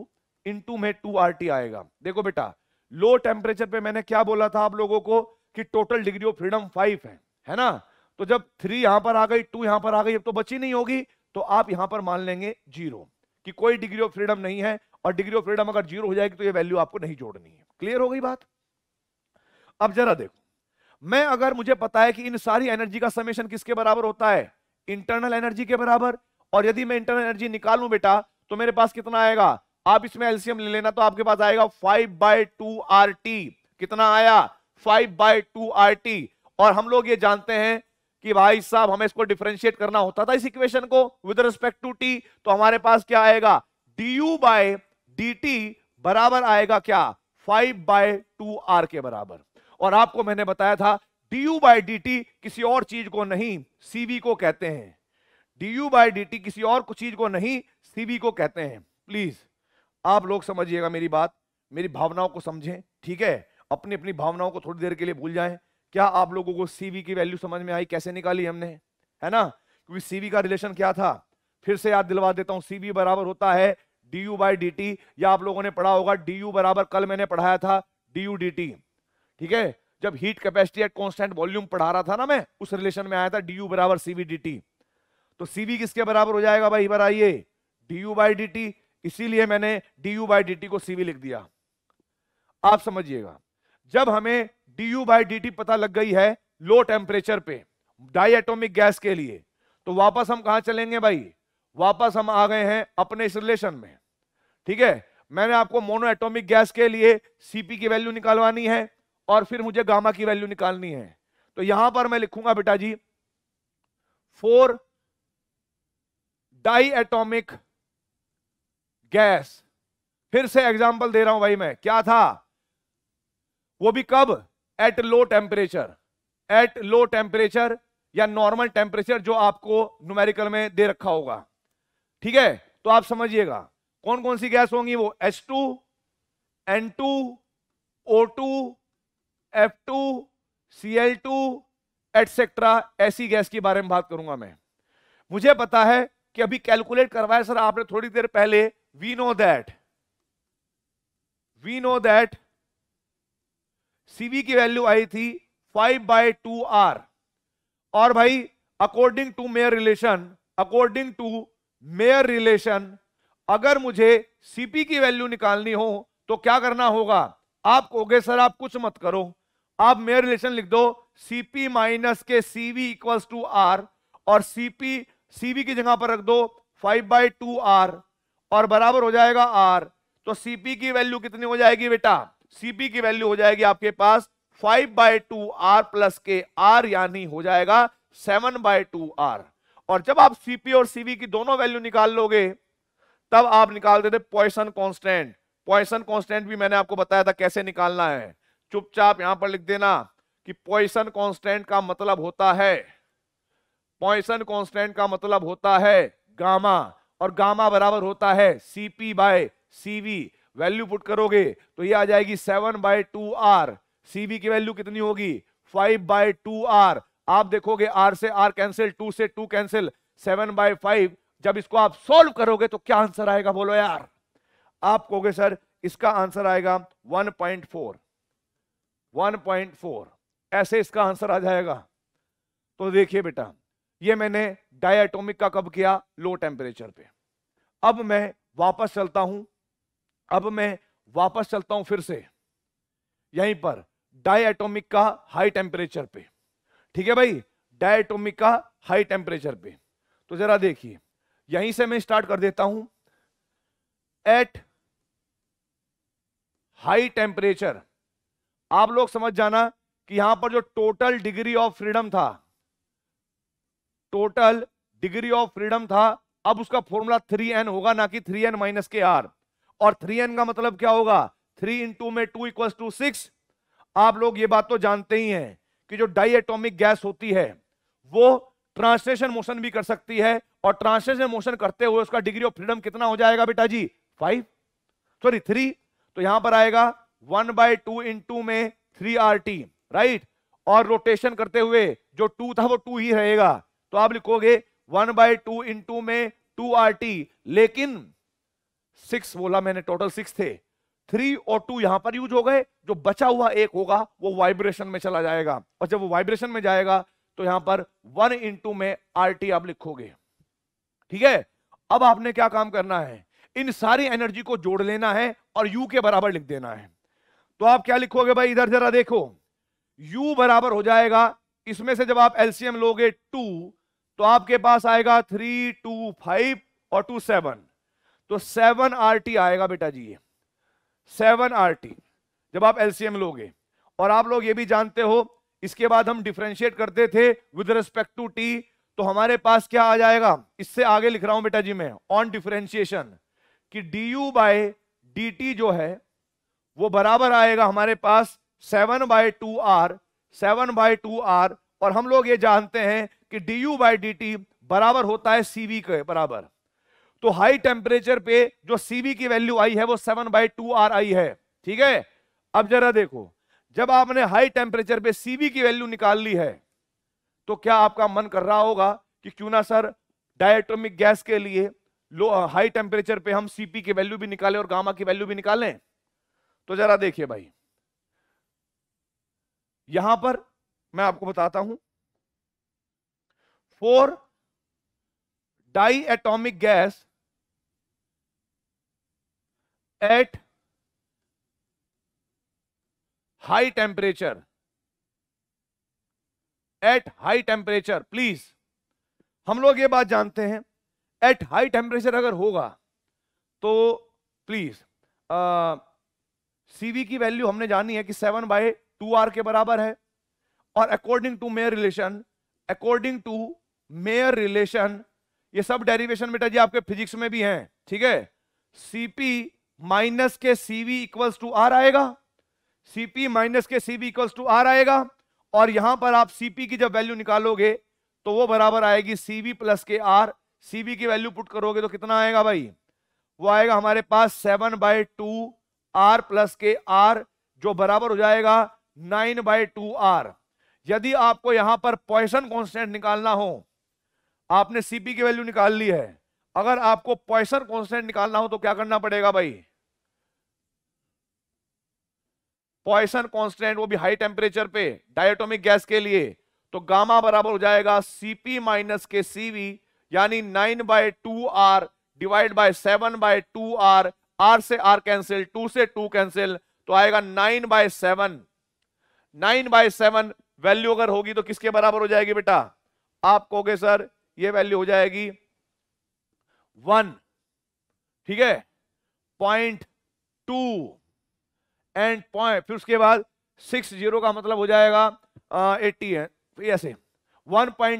into में टू आर टी आएगा देखो बेटा लो टेम्परेचर पे मैंने क्या बोला था आप लोगों को कि total degree of freedom five है है ना तो जब थ्री यहां पर आ गई टू यहां पर आ गई अब तो बची नहीं होगी तो आप यहां पर मान लेंगे जीरो कि कोई डिग्री ऑफ फ्रीडम नहीं है और डिग्री ऑफ फ्रीडम अगर जीरो हो जाएगी तो ये वैल्यू आपको नहीं जोड़नी है क्लियर हो गई बात अब जरा देखो मैं अगर मुझे पता है कि इन सारी एनर्जी का समेशन किसके बराबर होता है इंटरनल एनर्जी के बराबर और यदि मैं इंटरनल एनर्जी निकालू बेटा तो मेरे पास कितना आएगा आप इसमें एल्सियम ले लेना तो आपके पास आएगा five by two R T कितना आया five by two R T और हम लोग ये जानते हैं कि भाई साहब हमें इसको डिफ्रेंशिएट करना होता था इस इक्वेशन को विद रिस्पेक्ट टू टी तो हमारे पास क्या आएगा D U by D T बराबर आएगा क्या फाइव बाय टू आर के बराबर और आपको मैंने बताया था D U by D T किसी और चीज को नहीं सीवी को कहते हैं D U by D T किसी और चीज को नहीं सीवी को कहते हैं प्लीज आप लोग समझिएगा मेरी बात मेरी भावनाओं को समझें ठीक है अपनी अपनी भावनाओं को थोड़ी देर के लिए भूल जाएं क्या आप लोगों को सीवी की वैल्यू समझ में आई कैसे निकाली हमने है ना क्योंकि सीवी का रिलेशन क्या था फिर से याद दिलवा देता हूं सीवी बराबर होता है D U by D T या आप लोगों ने पढ़ा होगा डी यू बराबर कल मैंने पढ़ाया था डी यू डी टी ठीक है जब heat capacity at constant volume पढ़ा रहा था ना मैं उस रिलेशन में आया था डी यू बराबर सीवी डी टी तो सीवी किसके बराबर हो जाएगा भाई बार आइए D U by D T इसीलिए मैंने D U by D T को सीवी लिख दिया आप समझिएगा जब हमें D U by D T पता लग गई है लो टेम्परेचर पे डाइएटोमिक गैस के लिए तो वापस हम कहा चलेंगे भाई वापस हम आ गए हैं अपने इस रिलेशन में ठीक है मैंने आपको मोनो एटोमिक गैस के लिए सीपी की वैल्यू निकालवानी है और फिर मुझे गामा की वैल्यू निकालनी है तो यहां पर मैं लिखूंगा बेटा जी फोर डाई एटोमिक गैस फिर से एग्जाम्पल दे रहा हूं भाई मैं क्या था वो भी कब at low temperature at low temperature या नॉर्मल टेम्परेचर जो आपको न्यूमेरिकल में दे रखा होगा ठीक है तो आप समझिएगा कौन कौन सी गैस होंगी वो S two N two O two F two C L two etcetera ऐसी गैस के बारे में बात करूंगा मैं मुझे पता है कि अभी कैलकुलेट करवाया सर आपने थोड़ी देर पहले we know that we know that CV की वैल्यू आई थी फाइव बाय टू आर और भाई according to Mayer relation according to Mayer relation अगर मुझे सीपी की वैल्यू निकालनी हो तो क्या करना होगा आप कहोगे सर आप कुछ मत करो आप मेयर रिलेशन लिख दो सीपी माइनस के सीवी इक्वल्स टू आर और सीपी सीवी की जगह पर रख दो फाइव बाई टू आर और बराबर हो जाएगा आर तो सीपी की वैल्यू कितनी हो जाएगी बेटा सीपी की वैल्यू हो जाएगी आपके पास five by two R plus के आर यानी हो जाएगा सेवन बाय टू आर और जब आप सीपी और सीवी की दोनों वैल्यू निकाल लोगे तब आप निकाल देते पॉइसन कॉन्स्टेंट पॉइसन कॉन्स्टेंट भी मैंने आपको बताया था कैसे निकालना है चुपचाप यहां पर लिख देना कि पॉइसन कॉन्स्टेंट का मतलब होता है पॉइसन कॉन्स्टेंट का मतलब होता है गामा और गामा बराबर होता है CP by CV value put करोगे तो ये आ जाएगी seven by two R CV की वैल्यू कितनी होगी फाइव बाय टू आर आप देखोगे आर से आर कैंसिल टू से two cancel seven by five जब इसको आप सोल्व करोगे तो क्या आंसर आएगा बोलो यार आप कहोगे सर इसका आंसर आएगा one one point four point four ऐसे इसका आंसर आ जाएगा तो देखिए बेटा ये मैंने डायटोमिक का कब किया लो टेम्परेचर पे अब मैं वापस चलता हूं अब मैं वापस चलता हूं फिर से यहीं पर डायटोमिक का हाई टेम्परेचर पे ठीक है भाई डायटोमिक का हाई टेम्परेचर पे तो जरा देखिए यहीं से मैं स्टार्ट कर देता हूं एट हाई टेम्परेचर आप लोग समझ जाना कि यहां पर जो टोटल डिग्री ऑफ फ्रीडम था टोटल डिग्री ऑफ फ्रीडम था अब उसका फॉर्मूला थ्री एन होगा ना कि थ्री एन माइनस के आर और थ्री एन का मतलब क्या होगा थ्री इन टू में टू इक्वल टू सिक्स आप लोग ये बात तो जानते ही हैं कि जो डाई एटोमिक गैस होती है वो ट्रांसलेशन मोशन भी कर सकती है और ट्रांसलेशन मोशन करते हुए उसका डिग्री ऑफ फ्रीडम कितना हो जाएगा बेटा जी फाइव सॉरी थ्री तो यहां पर आएगा one by two into में थ्री आर टी राइट और रोटेशन करते हुए जो टू था वो टू ही रहेगा तो आप लिखोगे one by two into में टू आर टी लेकिन सिक्स बोला मैंने टोटल सिक्स थे थ्री और टू यहां पर यूज हो गए जो बचा हुआ एक होगा वो वाइब्रेशन में चला जाएगा और जब वो वाइब्रेशन में जाएगा तो यहां पर वन इंटू में आर टी आप लिखोगे ठीक है अब आपने क्या काम करना है इन सारी एनर्जी को जोड़ लेना है और यू के बराबर लिख देना है तो आप क्या लिखोगे भाई इधर जरा देखो यू बराबर हो जाएगा इसमें से जब आप एलसीएम लोगे टू तो आपके पास आएगा थ्री टू फाइव और टू सेवन तो सेवन आर टी आएगा बेटा जी ये सेवन आर टी जब आप एलसीएम लोगे और आप लोग ये भी जानते हो इसके बाद हम डिफ्रेंशिएट करते थे विद रिस्पेक्ट टू टी तो हमारे पास क्या आ जाएगा इससे आगे लिख रहा हूं बेटा जी मैं ऑन डिफ्रेंशिएशन कि D U by D T जो है वो बराबर आएगा हमारे पास seven by two R seven by two R और हम लोग ये जानते हैं कि D U by D T बराबर होता है सीवी के बराबर तो हाई टेम्परेचर पे जो सीवी की वैल्यू आई है वो सेवन बाई टू आर आई है ठीक है अब जरा देखो जब आपने हाई टेम्परेचर पे सीवी की वैल्यू निकाल ली है तो क्या आपका मन कर रहा होगा कि क्यों ना सर डायटोमिक गैस के लिए लो हाई टेम्परेचर पे हम सीपी की वैल्यू भी निकालें और गामा की वैल्यू भी निकालें तो जरा देखिए भाई यहां पर मैं आपको बताता हूं for diatomic gas at high temperature at high temperature please हम लोग ये बात जानते हैं एट हाई टेम्परेचर अगर होगा तो प्लीज सीवी की वैल्यू हमने जानी है कि सेवन बाय टू आर के बराबर है और according to Mayer relation according to Mayer relation ये सब डेरिवेशन बेटा जी आपके फिजिक्स में भी हैं ठीक है सीपी माइनस के सीवी इक्वल्स टू आर आएगा सीपी माइनस के सीवी इक्वल्स टू आर आएगा और यहां पर आप सीपी की जब वैल्यू निकालोगे तो वो बराबर आएगी सीवी प्लस के आर सीवी की वैल्यू पुट करोगे तो कितना आएगा भाई वो आएगा हमारे पास seven by two R plus के आर जो बराबर हो जाएगा नाइन बाय टू आर यदि आपको यहां पर पॉइसन कॉन्स्टेंट निकालना हो आपने सीपी की वैल्यू निकाल ली है अगर आपको पॉइसन कॉन्स्टेंट निकालना हो तो क्या करना पड़ेगा भाई पॉइसन कॉन्स्टेंट वो भी हाई टेम्परेचर पे डायटोमिक गैस के लिए तो गामा बराबर हो जाएगा सीपी माइनस के सीवी यानी nine by two R divide by seven by two R R से आर कैंसिल टू से टू कैंसिल तो आएगा nine by seven nine by seven value अगर होगी तो किसके बराबर हो जाएगी बेटा आप कहोगे सर ये वैल्यू हो जाएगी वन ठीक है पॉइंट टू एंड पॉइंट फिर उसके बाद सिक्स जीरो का मतलब हो जाएगा एट्टी है ऐसे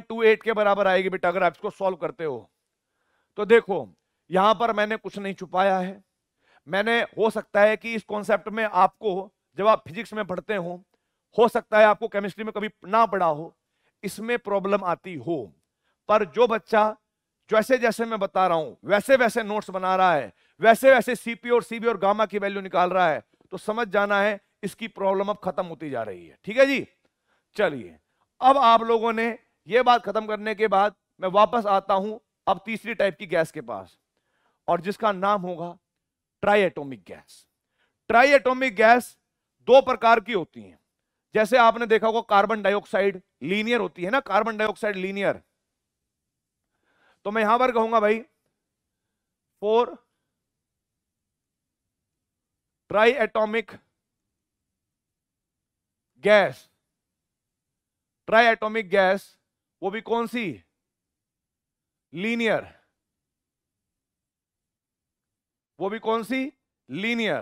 तो एट के बराबर आएगी बेटा अगर आप इसको सॉल्व करते हो तो देखो यहां पर मैंने कुछ नहीं छुपाया है मैंने हो सकता है कि इस कॉन्सेप्ट में आपको जब आप फिजिक्स में पढ़ते हो हो सकता है आपको केमिस्ट्री में कभी ना पढ़ा हो इसमें प्रॉब्लम आती हो पर जो बच्चा जैसे जैसे मैं बता रहा हूं वैसे वैसे नोट्स बना रहा है वैसे वैसे सीपी और सीबी और गामा की वैल्यू निकाल रहा है तो समझ जाना है इसकी प्रॉब्लम अब खत्म होती जा रही है ठीक है जी चलिए अब आप लोगों ने यह बात खत्म करने के बाद मैं वापस आता हूं अब तीसरी टाइप की गैस के पास और जिसका नाम होगा triatomic gas triatomic gas दो प्रकार की होती है जैसे आपने देखा होगा कार्बन डाइऑक्साइड लीनियर होती है ना कार्बन डाइऑक्साइड लीनियर तो मैं यहां पर कहूंगा भाई four triatomic gas triatomic gas वो भी कौन सी लीनियर वो भी कौन सी लीनियर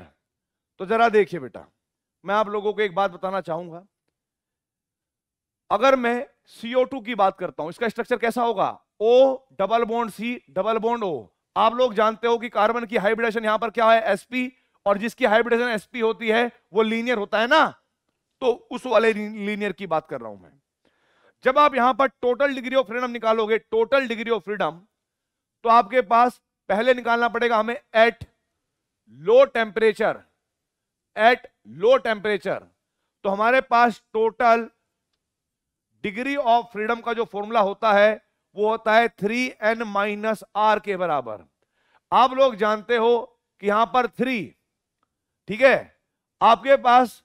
तो जरा देखिए बेटा मैं आप लोगों को एक बात बताना चाहूंगा अगर मैं CO2 की बात करता हूं इसका स्ट्रक्चर कैसा होगा O double bond C double bond O आप लोग जानते हो कि कार्बन की हाइब्रिडेशन यहां पर क्या है एसपी और जिसकी हाइब्रिडेशन एसपी होती है वो लीनियर होता है ना तो उस वाले लीनियर की बात कर रहा हूं मैं जब आप यहां पर टोटल डिग्री ऑफ फ्रीडम निकालोगे टोटल डिग्री ऑफ फ्रीडम तो आपके पास पहले निकालना पड़ेगा हमें at low temperature at low temperature तो हमारे पास टोटल डिग्री ऑफ फ्रीडम का जो फॉर्मूला होता है वो होता है थ्री एन माइनस आर के बराबर आप लोग जानते हो कि यहां पर थ्री ठीक है आपके पास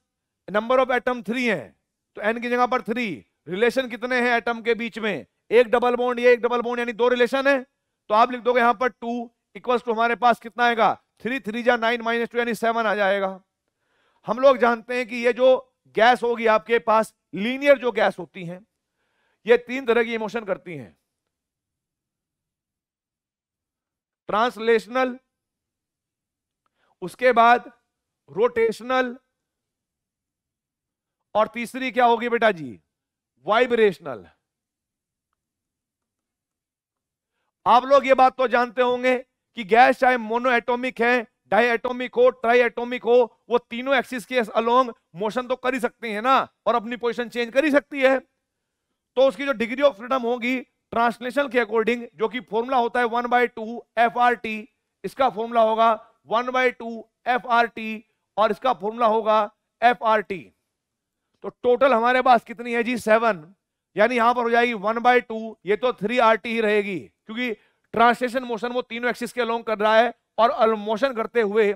नंबर ऑफ एटम थ्री है तो एन की जगह पर थ्री रिलेशन कितने हैं एटम के बीच में एक डबल बोन्ड या एक डबल बोन्ड यानी दो रिलेशन है तो आप लिख दोगे यहां पर टू इक्वल्स टू हमारे पास कितना आएगा थ्री थ्री जा नाइन माइनस टू यानी सेवन आ जाएगा हम लोग जानते हैं कि ये जो गैस होगी आपके पास लीनियर जो गैस होती हैं ये तीन तरह की इमोशन करती हैं ट्रांसलेशनल उसके बाद रोटेशनल और तीसरी क्या होगी बेटा जी वाइब्रेशनल आप लोग ये बात तो जानते होंगे कि गैस चाहे मोनो एटोमिक है डाई एटोमिक हो ट्राई एटोमिक हो वो तीनों एक्सिस के अलोंग मोशन तो कर ही सकती है ना और अपनी पोजिशन चेंज कर ही सकती है तो उसकी जो डिग्री ऑफ फ्रीडम होगी ट्रांसलेशन के अकॉर्डिंग जो कि फॉर्मूला होता है one by two F R T इसका फॉर्मूला होगा one by two F R T और इसका फॉर्मूला होगा एफ आर टी तो टोटल हमारे पास कितनी है जी सेवन यानी यहां पर हो जाएगी वन बाई टू ये तो थ्री आर टी ही रहेगी क्योंकि ट्रांसलेशन मोशन वो तीनों एक्सिस के अलोंग कर रहा है और मोशन करते हुए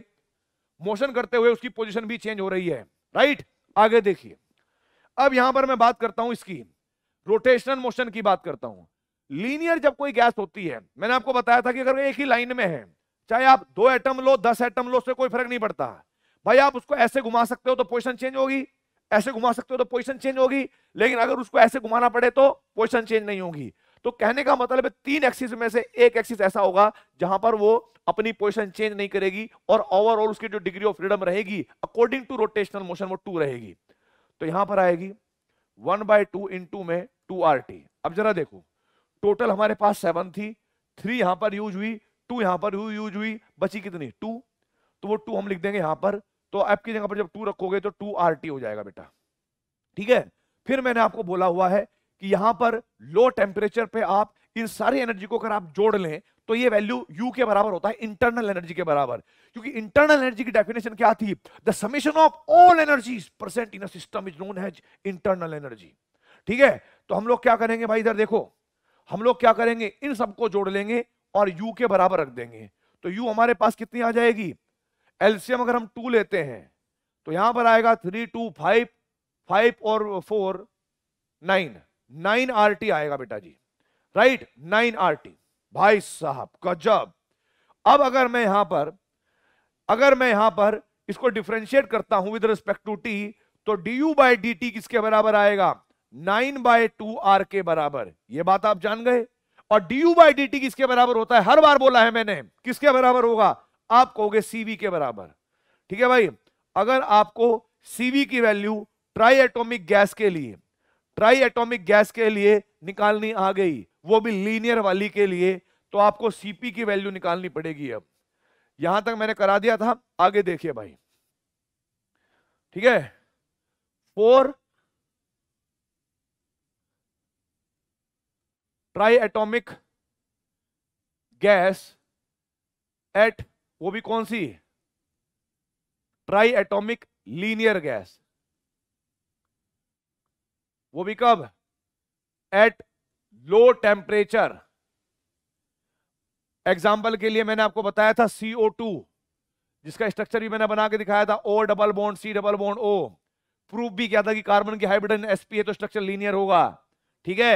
मोशन करते हुए उसकी पोजिशन भी चेंज हो रही है राइट आगे देखिए अब यहां पर मैं बात करता हूं इसकी रोटेशनल मोशन की बात करता हूं लीनियर जब कोई गैस होती है मैंने आपको बताया था कि अगर एक ही लाइन में है चाहे आप दो एटम लो दस एटम लो उससे कोई फर्क नहीं पड़ता भाई आप उसको ऐसे घुमा सकते हो तो पोजिशन चेंज होगी ऐसे घुमा सकते हो तो पोजिशन चेंज होगी लेकिन अगर उसको ऐसे घुमाना पड़े तो पोजिशन चेंज नहीं होगी तो कहने का मतलब है तीन एक्सिस में से एक एक्सिस ऐसा होगा जहां पर वो अपनी पोजिशन चेंज नहीं करेगी और ओवरऑल उसकी जो डिग्री ऑफ फ्रीडम रहेगी अकॉर्डिंग टू रोटेशनल मोशन वो टू रहेगी तो यहां पर आएगी वन बाय टू इन में टू आर अब जरा देखो टोटल हमारे पास सेवन थी थ्री यहां पर यूज हुई टू यहां पर यूज हुई बची कितनी टू तो वो टू हम लिख देंगे यहां पर तो ऐप की जगह पर जब टू रखोगे तो टू आर हो जाएगा बेटा ठीक है फिर मैंने आपको बोला हुआ है कि यहां पर लो टेम्परेचर पे आप इन सारी एनर्जी को अगर आप जोड़ लें तो ये वैल्यू यू के बराबर होता है इंटरनल एनर्जी के बराबर क्योंकि इंटरनल एनर्जी की डेफिनेशन क्या थी the summation of all energy present in system is known has internal energy ठीक है तो हम लोग क्या करेंगे भाई इधर देखो हम लोग क्या करेंगे इन सबको जोड़ लेंगे और यू के बराबर रख देंगे तो यू हमारे पास कितनी आ जाएगी एल्सियम अगर हम टू लेते हैं तो यहां पर आएगा थ्री टू फाइव फाइव और four nine nine R T आएगा बेटा जी राइट नाइन आर टी भाई साहब गजब अब अगर मैं यहां पर अगर मैं यहां पर इसको डिफ्रेंशिएट करता हूं विद रिस्पेक्ट टू टी तो D U by D T किसके बराबर आएगा नाइन बाय टू आर के बराबर ये बात आप जान गए और D U by D T किसके बराबर होता है हर बार बोला है मैंने किसके बराबर होगा आप कहोगे सीवी के बराबर ठीक है भाई अगर आपको सीवी की वैल्यू ट्राई एटोमिक गैस के लिए ट्राई एटोमिक गैस के लिए निकालनी आ गई वो भी लीनियर वाली के लिए तो आपको सीपी की वैल्यू निकालनी पड़ेगी अब यहां तक मैंने करा दिया था आगे देखिए भाई ठीक है for triatomic gas at वो भी कौन सी ट्राई एटोमिक लीनियर गैस वो भी कब एट लो टेम्परेचर एग्जाम्पल के लिए मैंने आपको बताया था सीओ टू जिसका स्ट्रक्चर भी मैंने बना के दिखाया था O double bond C double bond O proof भी किया था कि कार्बन की हाइब्रिडन एसपी है तो स्ट्रक्चर लीनियर होगा ठीक है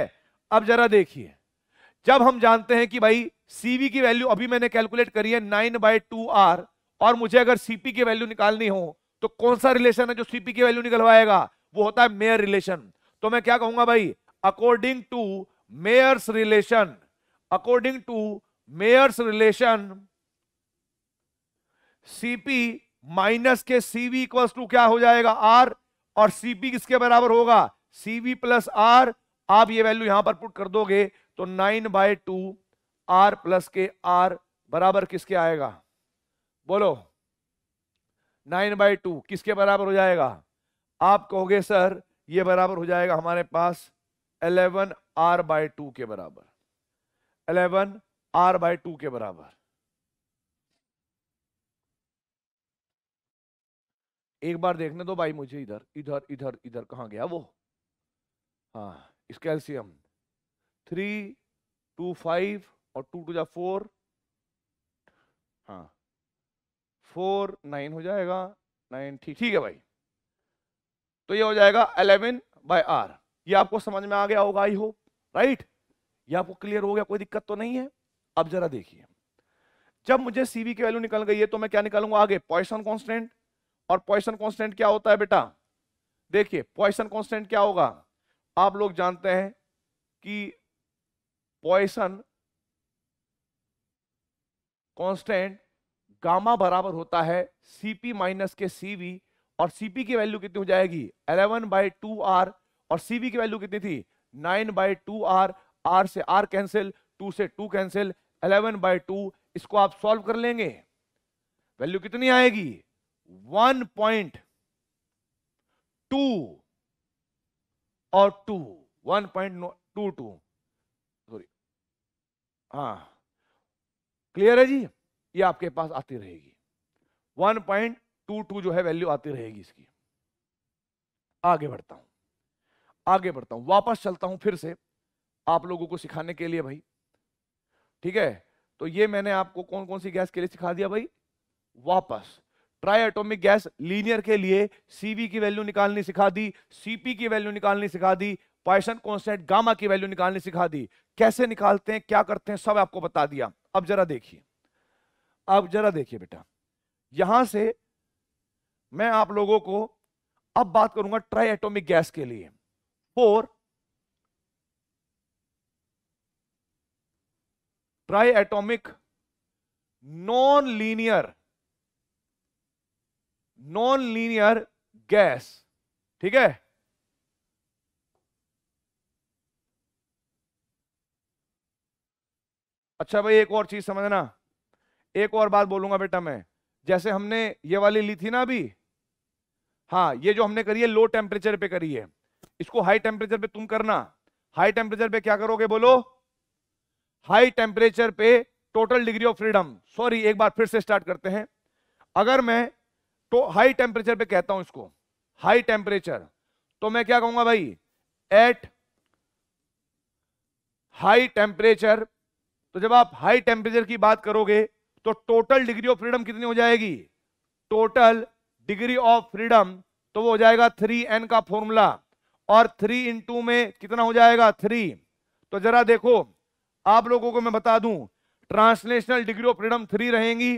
अब जरा देखिए जब हम जानते हैं कि भाई सीवी की वैल्यू अभी मैंने कैलकुलेट करी है नाइन बाई टू आर और मुझे अगर सीपी की वैल्यू निकालनी हो तो कौन सा रिलेशन है जो सीपी की वैल्यू निकलवाएगा वो होता है मेयर रिलेशन तो मैं क्या कहूंगा भाई according to Mayer's relation according to Mayer's relation CP minus के सीवी इक्वल्स टू क्या हो जाएगा आर और सीपी किसके बराबर होगा सीवी प्लस आर आप ये वैल्यू यहां पर पुट कर दोगे तो nine by two R plus के आर बराबर किसके आएगा बोलो नाइन बाई टू किसके बराबर हो जाएगा आप कहोगे सर ये बराबर हो जाएगा हमारे पास एलेवन आर बाय टू के बराबर एलेवन आर बाय टू के बराबर एक बार देखने दो भाई मुझे इधर इधर इधर इधर कहा गया वो हाँ इस कैल्शियम थ्री टू फाइव और टू टू जा फोर हाँ फोर नाइन हो जाएगा नाइन ठीक ठीक है भाई तो ये हो जाएगा अलेवन बाय आर ये आपको समझ में आ गया होगा आई होप राइट ये आपको क्लियर हो गया कोई दिक्कत तो नहीं है अब जरा देखिए जब मुझे सीवी की वैल्यू निकल गई है तो मैं क्या निकालूंगा आगे पॉइसन कॉन्स्टेंट और पॉइसन कॉन्स्टेंट क्या होता है बेटा देखिए पॉइसन कॉन्स्टेंट क्या होगा आप लोग जानते हैं कि पॉइसन कांस्टेंट गामा बराबर होता है सीपी माइनस के सीवी और सीपी की वैल्यू कितनी हो जाएगी 11 बाई टू आर और सीवी की वैल्यू कितनी थी 9 बाई टू आर आर से आर कैंसिल 2 से 2 कैंसिल 11 बाई टू इसको आप सॉल्व कर लेंगे वैल्यू कितनी आएगी 1.2 और two one point two two sorry हाँ क्लियर है जी ये आपके पास आती रहेगी वन पॉइंट टू टू जो है वैल्यू आती रहेगी इसकी आगे बढ़ता हूं आगे बढ़ता हूं वापस चलता हूं फिर से आप लोगों को सिखाने के लिए भाई ठीक है तो ये मैंने आपको कौन कौन सी गैस के लिए सिखा दिया भाई वापस फ्राई गैस लीनियर के लिए सीवी की वैल्यू निकालनी सिखा दी सीपी की वैल्यू निकालनी सिखा दी पॉइसन कॉन्सेंट गामा की वैल्यू निकालनी सिखा दी कैसे निकालते हैं क्या करते हैं सब आपको बता दिया अब जरा देखिए अब जरा देखिए बेटा यहां से मैं आप लोगों को अब बात करूंगा ट्राई एटोमिक गैस के लिए for triatomic non linear non linear gas ठीक है अच्छा भाई एक और चीज समझना एक और बात बोलूंगा बेटा मैं जैसे हमने ये वाली ली थी ना अभी हाँ ये जो हमने करी है लो टेम्परेचर पे करी है इसको हाई टेम्परेचर पे तुम करना हाई टेम्परेचर पे क्या करोगे बोलो हाई टेम्परेचर पे total degree of freedom sorry एक बार फिर से स्टार्ट करते हैं अगर मैं तो हाई टेम्परेचर पे कहता हूं इसको हाई टेम्परेचर तो मैं क्या कहूंगा भाई एट हाई टेम्परेचर तो जब आप हाई टेम्परेचर की बात करोगे तो टोटल डिग्री ऑफ फ्रीडम कितनी हो जाएगी टोटल डिग्री ऑफ फ्रीडम तो वो हो जाएगा थ्री एन का फॉर्मूला और थ्री इन टू में कितना हो जाएगा थ्री तो जरा देखो आप लोगों को मैं बता दूं translational degree of freedom three रहेंगी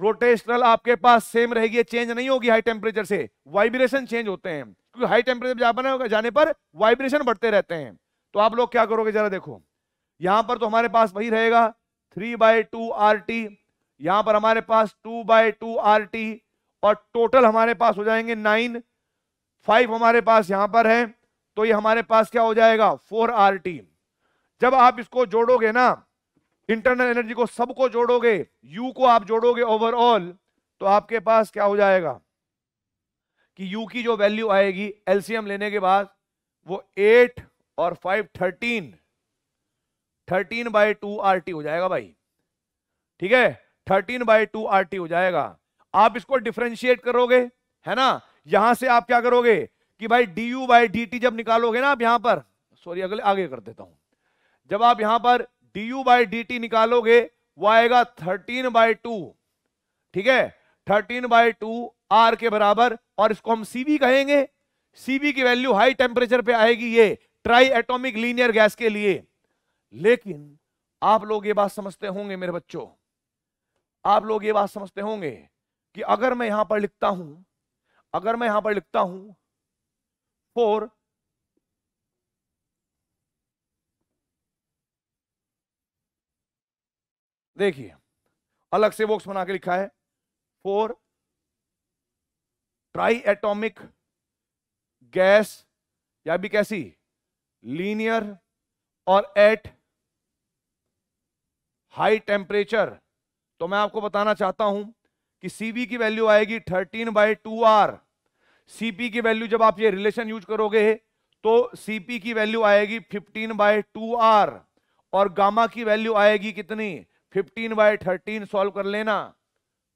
रोटेशनल आपके पास सेम रहेगी चेंज नहीं होगी हाई टेम्परेचर से वाइब्रेशन चेंज होते हैं क्योंकि हाई टेम्परेचर जाने पर वाइब्रेशन बढ़ते रहते हैं तो आप लोग क्या करोगे जरा देखो यहां पर तो हमारे पास वही रहेगा three by two R T यहां पर हमारे पास two by two R T और टोटल हमारे पास हो जाएंगे नाइन फाइव हमारे पास यहां पर है तो ये हमारे पास क्या हो जाएगा फोर आर टी जब आप इसको जोड़ोगे ना इंटरनल एनर्जी को सबको जोड़ोगे यू को आप जोड़ोगे ओवरऑल तो आपके पास क्या हो जाएगा कि यू की जो वैल्यू आएगी एलसीएम लेने के बाद वो एट और five thirteen thirteen by two R हो जाएगा भाई ठीक है thirteen by two R T हो जाएगा आप इसको डिफ्रेंशिएट करोगे है ना यहां से आप क्या करोगे कि भाई D U by D T जब निकालोगे ना आप यहां पर सॉरी अगले आगे कर देता हूं जब आप यहां पर D U by D T निकालोगे वो आएगा थर्टीन बाई टू ठीक है थर्टीन बाई टू आर के बराबर और इसको हम सीबी कहेंगे सीबी की वैल्यू हाई टेम्परेचर पे आएगी ये ट्राई एटोमिक लीनियर गैस के लिए लेकिन आप लोग ये बात समझते होंगे मेरे बच्चों आप लोग ये बात समझते होंगे कि अगर मैं यहां पर लिखता हूं अगर मैं यहां पर लिखता हूं फोर देखिए अलग से बॉक्स बना के लिखा है फोर ट्राई एटॉमिक गैस या भी कैसी लीनियर और एट हाई टेम्परेचर तो मैं आपको बताना चाहता हूं कि सीबी की वैल्यू आएगी thirteen by two R CP की वैल्यू जब आप ये रिलेशन यूज करोगे तो सीपी की वैल्यू आएगी फिफ्टीन बाय टू आर और गामा की वैल्यू आएगी कितनी 15 बाय 13 सॉल्व कर लेना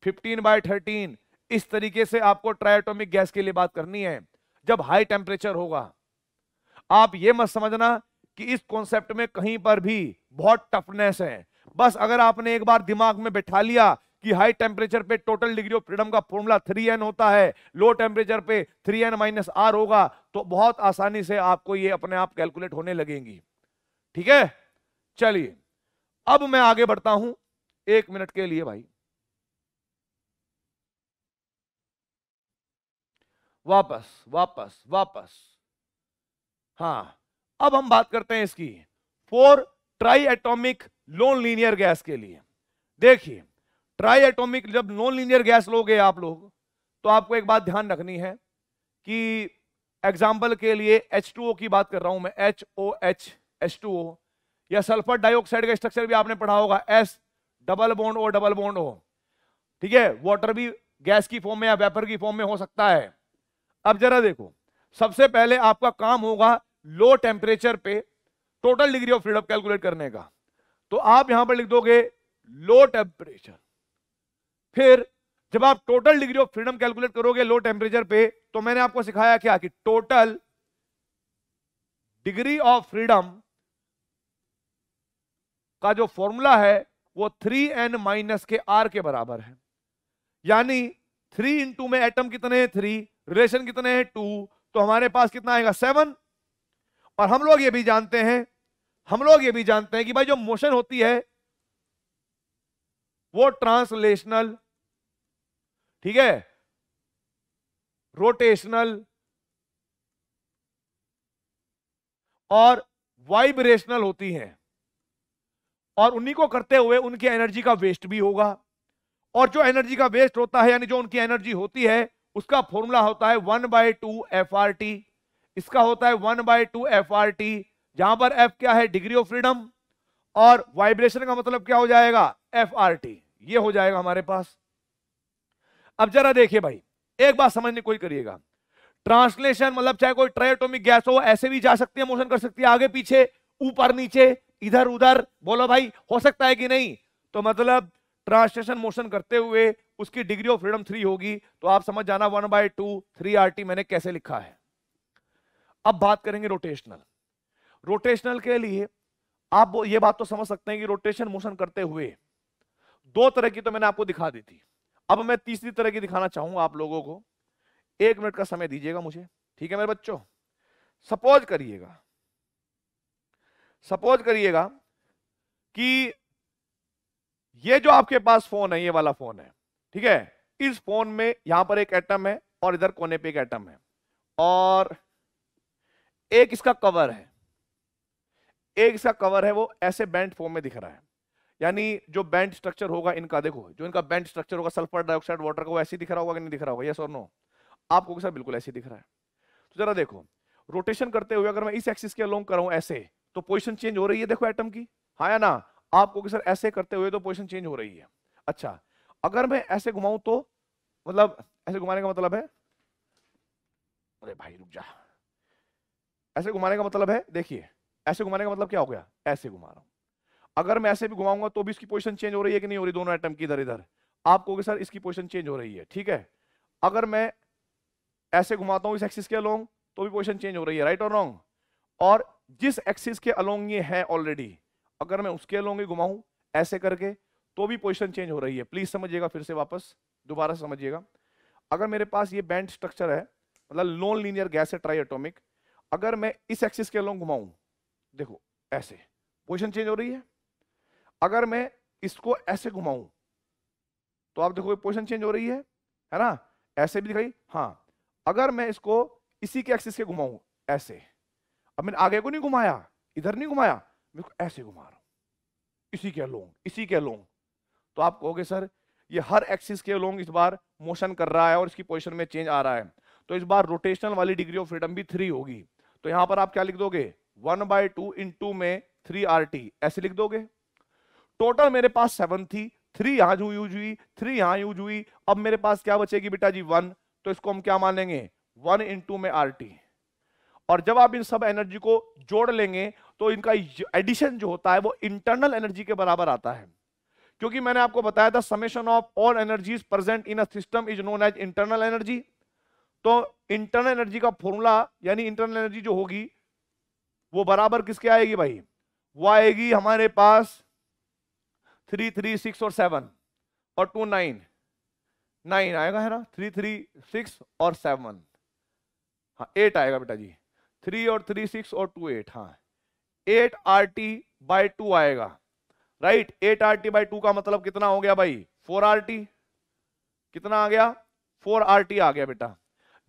15 बाय 13 इस तरीके से आपको ट्राइटोमिक गैस के लिए बात करनी है जब हाई टेम्परेचर होगा आप यह मत समझना कि इस कॉन्सेप्ट में कहीं पर भी बहुत टफनेस है बस अगर आपने एक बार दिमाग में बैठा लिया कि हाई टेम्परेचर पे टोटल डिग्री ऑफ फ्रीडम का फॉर्मूला थ्री एन होता है लो टेम्परेचर पे थ्री एन माइनस आर होगा तो बहुत आसानी से आपको ये अपने आप कैलकुलेट होने लगेंगी ठीक है चलिए अब मैं आगे बढ़ता हूं एक मिनट के लिए भाई वापस वापस वापस हाँ अब हम बात करते हैं इसकी for triatomic non linear gas के लिए देखिए ट्राई एटोमिक जब नॉन लीनियर गैस लोगे आप लोग तो आपको एक बात ध्यान रखनी है कि एग्जाम्पल के लिए एच टू ओ की बात कर रहा हूं मैं H O H H two O या सल्फर डाइऑक्साइड का स्ट्रक्चर भी आपने पढ़ा होगा एस डबल बॉन्ड और डबल बॉन्ड हो ठीक है वाटर भी गैस की फॉर्म में या वेपर की फॉर्म में हो सकता है अब जरा देखो सबसे पहले आपका काम होगा लो टेम्परेचर पे total degree of freedom calculate करने का तो आप यहां पर लिख दोगे लो टेम्परेचर फिर जब आप total degree of freedom calculate करोगे लो टेम्परेचर पे तो मैंने आपको सिखाया क्या कि टोटल डिग्री ऑफ फ्रीडम का जो फॉर्मूला है वो थ्री एन माइनस के आर के बराबर है यानी थ्री इंटू में एटम कितने हैं थ्री रिलेशन कितने हैं टू तो हमारे पास कितना आएगा सेवन और हम लोग ये भी जानते हैं हम लोग ये भी जानते हैं कि भाई जो मोशन होती है वो ट्रांसलेशनल ठीक है रोटेशनल और वाइब्रेशनल होती हैं और उन्हीं को करते हुए उनकी एनर्जी का वेस्ट भी होगा और जो एनर्जी का वेस्ट होता है यानी जो उनकी एनर्जी होती है उसका फॉर्मूला होता है one by two F R T इसका होता है one by two F R T जहां पर एफ क्या है डिग्री ऑफ फ्रीडम और वाइब्रेशन का मतलब क्या हो जाएगा एफ आर टी ये हो जाएगा हमारे पास अब जरा देखिए भाई एक बात समझने कोई करिएगा ट्रांसलेशन मतलब चाहे कोई ट्रायटोमिक गैस हो ऐसे भी जा सकती है मोशन कर सकती है आगे पीछे ऊपर नीचे इधर उधर बोलो भाई हो सकता है कि नहीं तो मतलब ट्रांसलेशन मोशन करते हुए उसकी डिग्री ऑफ फ्रीडम थ्री होगी तो आप समझ जाना one by two three R मैंने कैसे लिखा है अब बात करेंगे रोटेशनल रोटेशनल के लिए आप ये बात तो समझ सकते हैं कि रोटेशन मोशन करते हुए दो तरह की तो मैंने आपको दिखा दी थी अब मैं तीसरी तरह की दिखाना चाहूंगा आप लोगों को एक मिनट का समय दीजिएगा मुझे ठीक है मेरे बच्चों सपोज करिएगा सपोज करिएगा कि ये जो आपके पास फोन है ये वाला फोन है ठीक है इस फोन में यहां पर एक एटम है और इधर कोने पे एक एटम है और एक इसका कवर है एक इसका कवर है वो ऐसे बैंड फॉर्म में दिख रहा है यानी जो बैंड स्ट्रक्चर होगा इनका देखो जो इनका बैंड स्ट्रक्चर होगा सल्फर डाइऑक्साइड वाटर का वो ऐसे दिख रहा होगा कि नहीं दिख रहा होगा यस और नो आपको सर बिल्कुल ऐसे दिख रहा है तो जरा देखो रोटेशन करते हुए अगर मैं इस एक्सिस के अलोंग कराऊं ऐसे तो पोजिशन चेंज हो रही है देखो एटम की हाँ या ना आपको कि सर ऐसे करते हुए तो पोजिशन चेंज हो रही है अच्छा अगर मैं ऐसे घुमाऊं तो मतलब ऐसे घुमाने का मतलब है अरे भाई रुक जा ऐसे घुमाने का मतलब है देखिए ऐसे घुमाने का मतलब क्या हो गया ऐसे घुमा रहा हूं अगर मैं ऐसे भी घुमाऊंगा तो भी इसकी पोजिशन चेंज हो रही है कि नहीं हो रही दोनों आइटम की इधर इधर आपको कहोगे सर इसकी पोजिशन चेंज हो रही है ठीक है अगर मैं ऐसे घुमाता हूं इस एक्सिस के लॉन्ग तो भी पोजिशन चेंज हो रही है राइट और रॉन्ग और जिस एक्सिस के अलोंग ये है ऑलरेडी अगर मैं उसके अलोंग ही घुमाऊं ऐसे करके तो भी पोजिशन चेंज हो रही है प्लीज समझिएगा फिर से वापस दोबारा समझिएगा अगर मेरे पास ये बैंड स्ट्रक्चर है मतलब नॉन लीनियर गैस है ट्राई एटोमिक अगर मैं इस एक्सिस के अलोंग घुमाऊं देखो ऐसे पोजिशन चेंज हो रही है अगर मैं इसको ऐसे घुमाऊं तो आप देखो पोजिशन चेंज हो रही है है ना ऐसे भी दिखाई हाँ अगर मैं इसको इसी के एक्सिस के घुमाऊं ऐसे अब मैंने आगे को नहीं घुमाया इधर नहीं घुमाया मेरे को ऐसे घुमा रहा हूं इसी के अलोंग इसी के अलोंग तो आप कहोगे सर ये हर एक्सिस के अलोंग इस बार मोशन कर रहा है और इसकी पोजिशन में चेंज आ रहा है तो इस बार रोटेशनल वाली डिग्री ऑफ फ्रीडम भी थ्री होगी तो यहां पर आप क्या लिख दोगे one by two into में थ्री आर टी ऐसे लिख दोगे टोटल मेरे पास सेवन थी थ्री यहां यूज हुई थ्री यहां यूज हुई अब मेरे पास क्या बचेगी बेटा जी वन तो इसको हम क्या मानेंगे वन इंटू में आर टी और जब आप इन सब एनर्जी को जोड़ लेंगे तो इनका एडिशन जो होता है वो इंटरनल एनर्जी के बराबर आता है क्योंकि मैंने आपको बताया था summation of all energies present in a system is known as internal energy तो इंटरनल एनर्जी का फॉर्मूला यानी इंटरनल एनर्जी जो होगी वो बराबर किसके आएगी भाई वो आएगी हमारे पास थ्री थ्री सिक्स और सेवन और टू नाइन नाइन आएगा है ना थ्री थ्री सिक्स और सेवन हाँ एट आएगा बेटा जी थ्री और थ्री सिक्स और टू एट हाँ eight R T by two आएगा right eight R T by two का मतलब कितना हो गया भाई फोर आर टी कितना आ गया फोर आर टी आ गया बेटा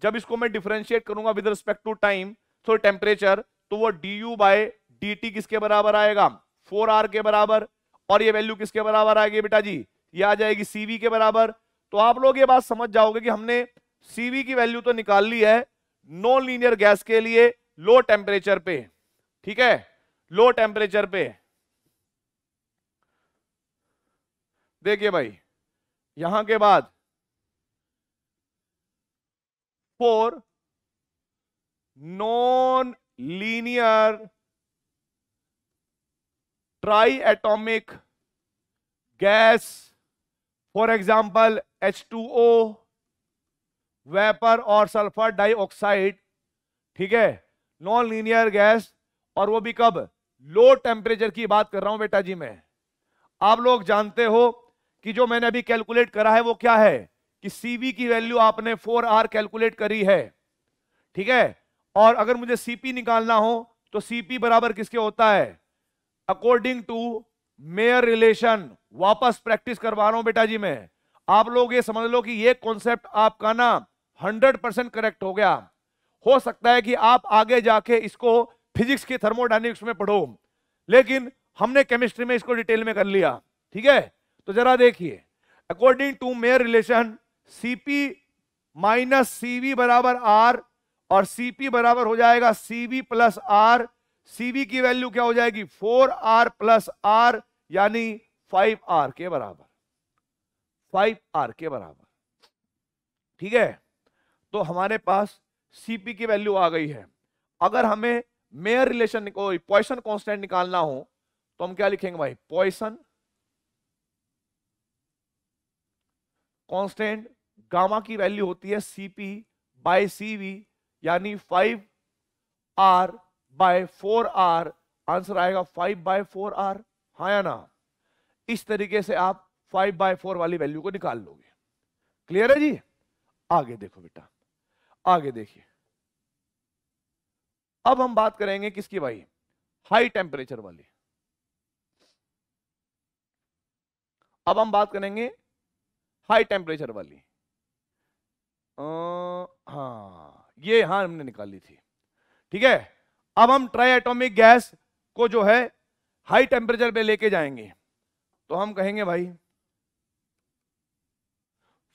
जब इसको मैं डिफ्रेंशिएट करूंगा विद रिस्पेक्ट टू टाइम तो टेम्परेचर तो वो D U by D T किसके बराबर आएगा फोर आर के बराबर और ये वैल्यू किसके बराबर आएगी बेटा जी ये आ जाएगी सीवी के बराबर तो आप लोग ये बात समझ जाओगे कि हमने सीवी की वैल्यू तो निकाल ली है नॉन लीनियर गैस के लिए लो टेम्परेचर पे ठीक है लो टेम्परेचर पे देखिए भाई यहां के बाद four non linear triatomic gas for example H two O vapour और सल्फर डाइऑक्साइड ठीक है नॉन लीनियर गैस और वो भी कब लो टेम्परेचर की बात कर रहा हूं बेटा जी मैं आप लोग जानते हो कि जो मैंने अभी कैलकुलेट करा है वो क्या है कि सीवी की वैल्यू आपने फोर आर कैलकुलेट करी है ठीक है और अगर मुझे सीपी निकालना हो तो सीपी बराबर किसके होता है अकॉर्डिंग टू मेयर रिलेशन वापस प्रैक्टिस करवा रहा हूं बेटा जी मैं आप लोग ये समझ लो कि ये कॉन्सेप्ट आपका ना हंड्रेड परसेंट करेक्ट हो गया हो सकता है कि आप आगे जाके इसको फिजिक्स की थर्मोडाइनमिक्स में पढ़ो लेकिन हमने केमिस्ट्री में इसको डिटेल में कर लिया ठीक है तो जरा देखिए according to Mayer relation CP minus CV बराबर आर और सीपी बराबर हो जाएगा सीवी प्लस आर सीवी की वैल्यू क्या हो जाएगी फोर आर प्लस आर यानी फाइव आर के बराबर फाइव आर के बराबर ठीक है तो हमारे पास सीपी की वैल्यू आ गई है अगर हमें मेयर रिलेशन पॉइसन कॉन्स्टेंट निकालना हो तो हम क्या लिखेंगे भाई पॉइसन कॉन्स्टेंट गामा की वैल्यू होती है सीपी बाय सीवी यानी five R by four R answer आएगा फाइव बाय फोर आर हाँ या ना इस तरीके से आप फाइव बाय फोर वाली वैल्यू को निकाल लोगे क्लियर है जी आगे देखो बेटा आगे देखिए अब हम बात करेंगे किसकी भाई हाई टेम्परेचर वाली अब हम बात करेंगे हाई टेम्परेचर वाली आ, हाँ ये हाँ हमने निकाल ली थी ठीक है अब हम ट्राई एटोमिक गैस को जो है हाई टेम्परेचर पे लेके जाएंगे तो हम कहेंगे भाई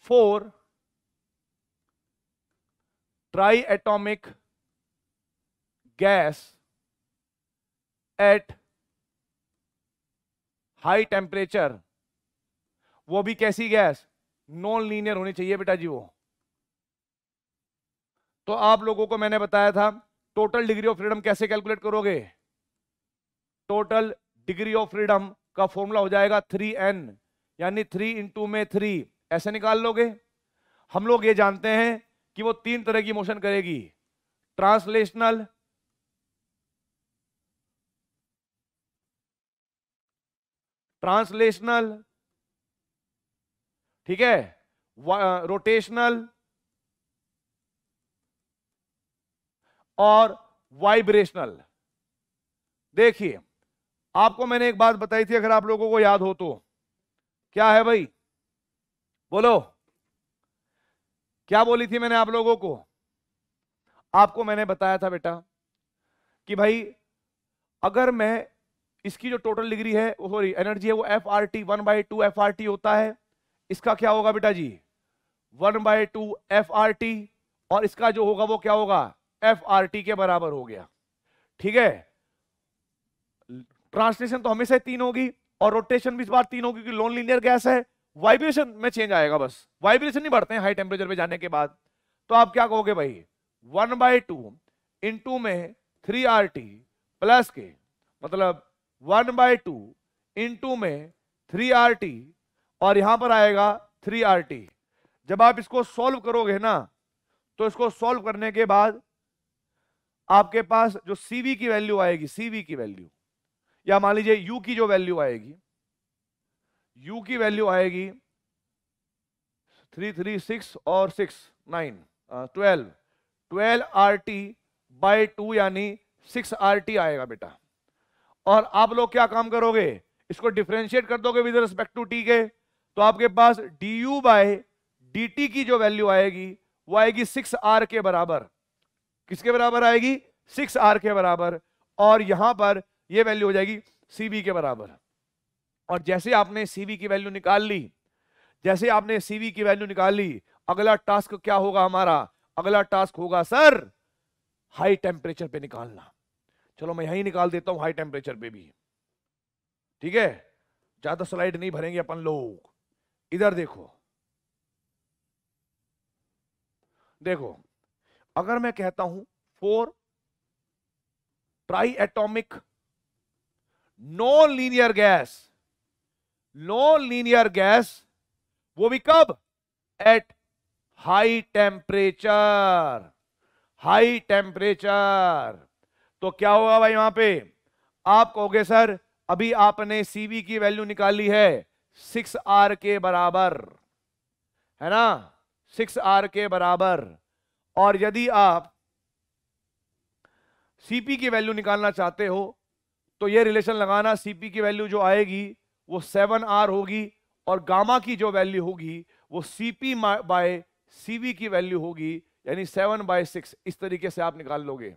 four triatomic gas at high temperature वो भी कैसी गैस नॉन लीनियर होनी चाहिए बेटा जी वो तो आप लोगों को मैंने बताया था टोटल डिग्री ऑफ फ्रीडम कैसे कैलकुलेट करोगे टोटल डिग्री ऑफ फ्रीडम का फॉर्मूला हो जाएगा थ्री एन यानी थ्री इंटू में थ्री ऐसे निकाल लोगे हम लोग ये जानते हैं कि वो तीन तरह की मोशन करेगी ट्रांसलेशनल ट्रांसलेशनल ठीक है रोटेशनल और वाइब्रेशनल देखिए आपको मैंने एक बात बताई थी अगर आप लोगों को याद हो तो क्या है भाई बोलो क्या बोली थी मैंने आप लोगों को आपको मैंने बताया था बेटा कि भाई अगर मैं इसकी जो टोटल डिग्री है सॉरी एनर्जी है वो F R T one by two F R T होता है इसका क्या होगा बेटा जी one by two F R T और इसका जो होगा वो क्या होगा एफ आर टी के बराबर हो गया ठीक है ट्रांसलेशन तो हमेशा तीन होगी और रोटेशन भी इस बार तीन होगी क्योंकि लोन लीनियर गैस है वाइब्रेशन में चेंज आएगा बस वाइब्रेशन नहीं बढ़ते हैं हाई टेम्परेचर पे जाने के बाद तो आप क्या कहोगे भाई one by two into में थ्री आर टी प्लस के मतलब one by two into में थ्री आर टी और यहां पर आएगा थ्री आर टी जब आप इसको सॉल्व करोगे ना तो इसको सॉल्व करने के बाद आपके पास जो सीवी की वैल्यू आएगी सीवी की वैल्यू या मान लीजिए यू की जो वैल्यू आएगी यू की वैल्यू आएगी थ्री थ्री सिक्स और six nine twelve twelve R T by two यानी सिक्स आर टी आएगा बेटा और आप लोग क्या काम करोगे इसको डिफ्रेंशिएट कर दोगे विद रिस्पेक्ट टू टी के तो आपके पास D U by D T की जो वैल्यू आएगी वो आएगी सिक्स आर के बराबर किसके बराबर आएगी सिक्स आर के बराबर और यहां पर ये वैल्यू हो जाएगी सीबी के बराबर और जैसे आपने सीबी की वैल्यू निकाल ली जैसे आपने सीबी की वैल्यू निकाल ली अगला टास्क क्या होगा हमारा अगला टास्क होगा सर हाई टेम्परेचर पे निकालना चलो मैं यहीं निकाल देता हूं हाई टेम्परेचर पे भी ठीक है ज़्यादा स्लाइड नहीं भरेंगे अपन लोग इधर देखो देखो अगर मैं कहता हूं four triatomic non linear gas non linear gas वो भी कब at high temperature high temperature तो क्या होगा भाई वहां पे आप कहोगे सर अभी आपने सीवी की वैल्यू निकाली है सिक्स आर के बराबर है ना सिक्स आर के बराबर और यदि आप सीपी की वैल्यू निकालना चाहते हो तो ये रिलेशन लगाना सीपी की वैल्यू जो आएगी वो सेवन आर होगी और गामा की जो वैल्यू होगी वो सीपी बाय सीवी की वैल्यू होगी यानी सेवन बाय सिक्स इस तरीके से आप निकाल लोगे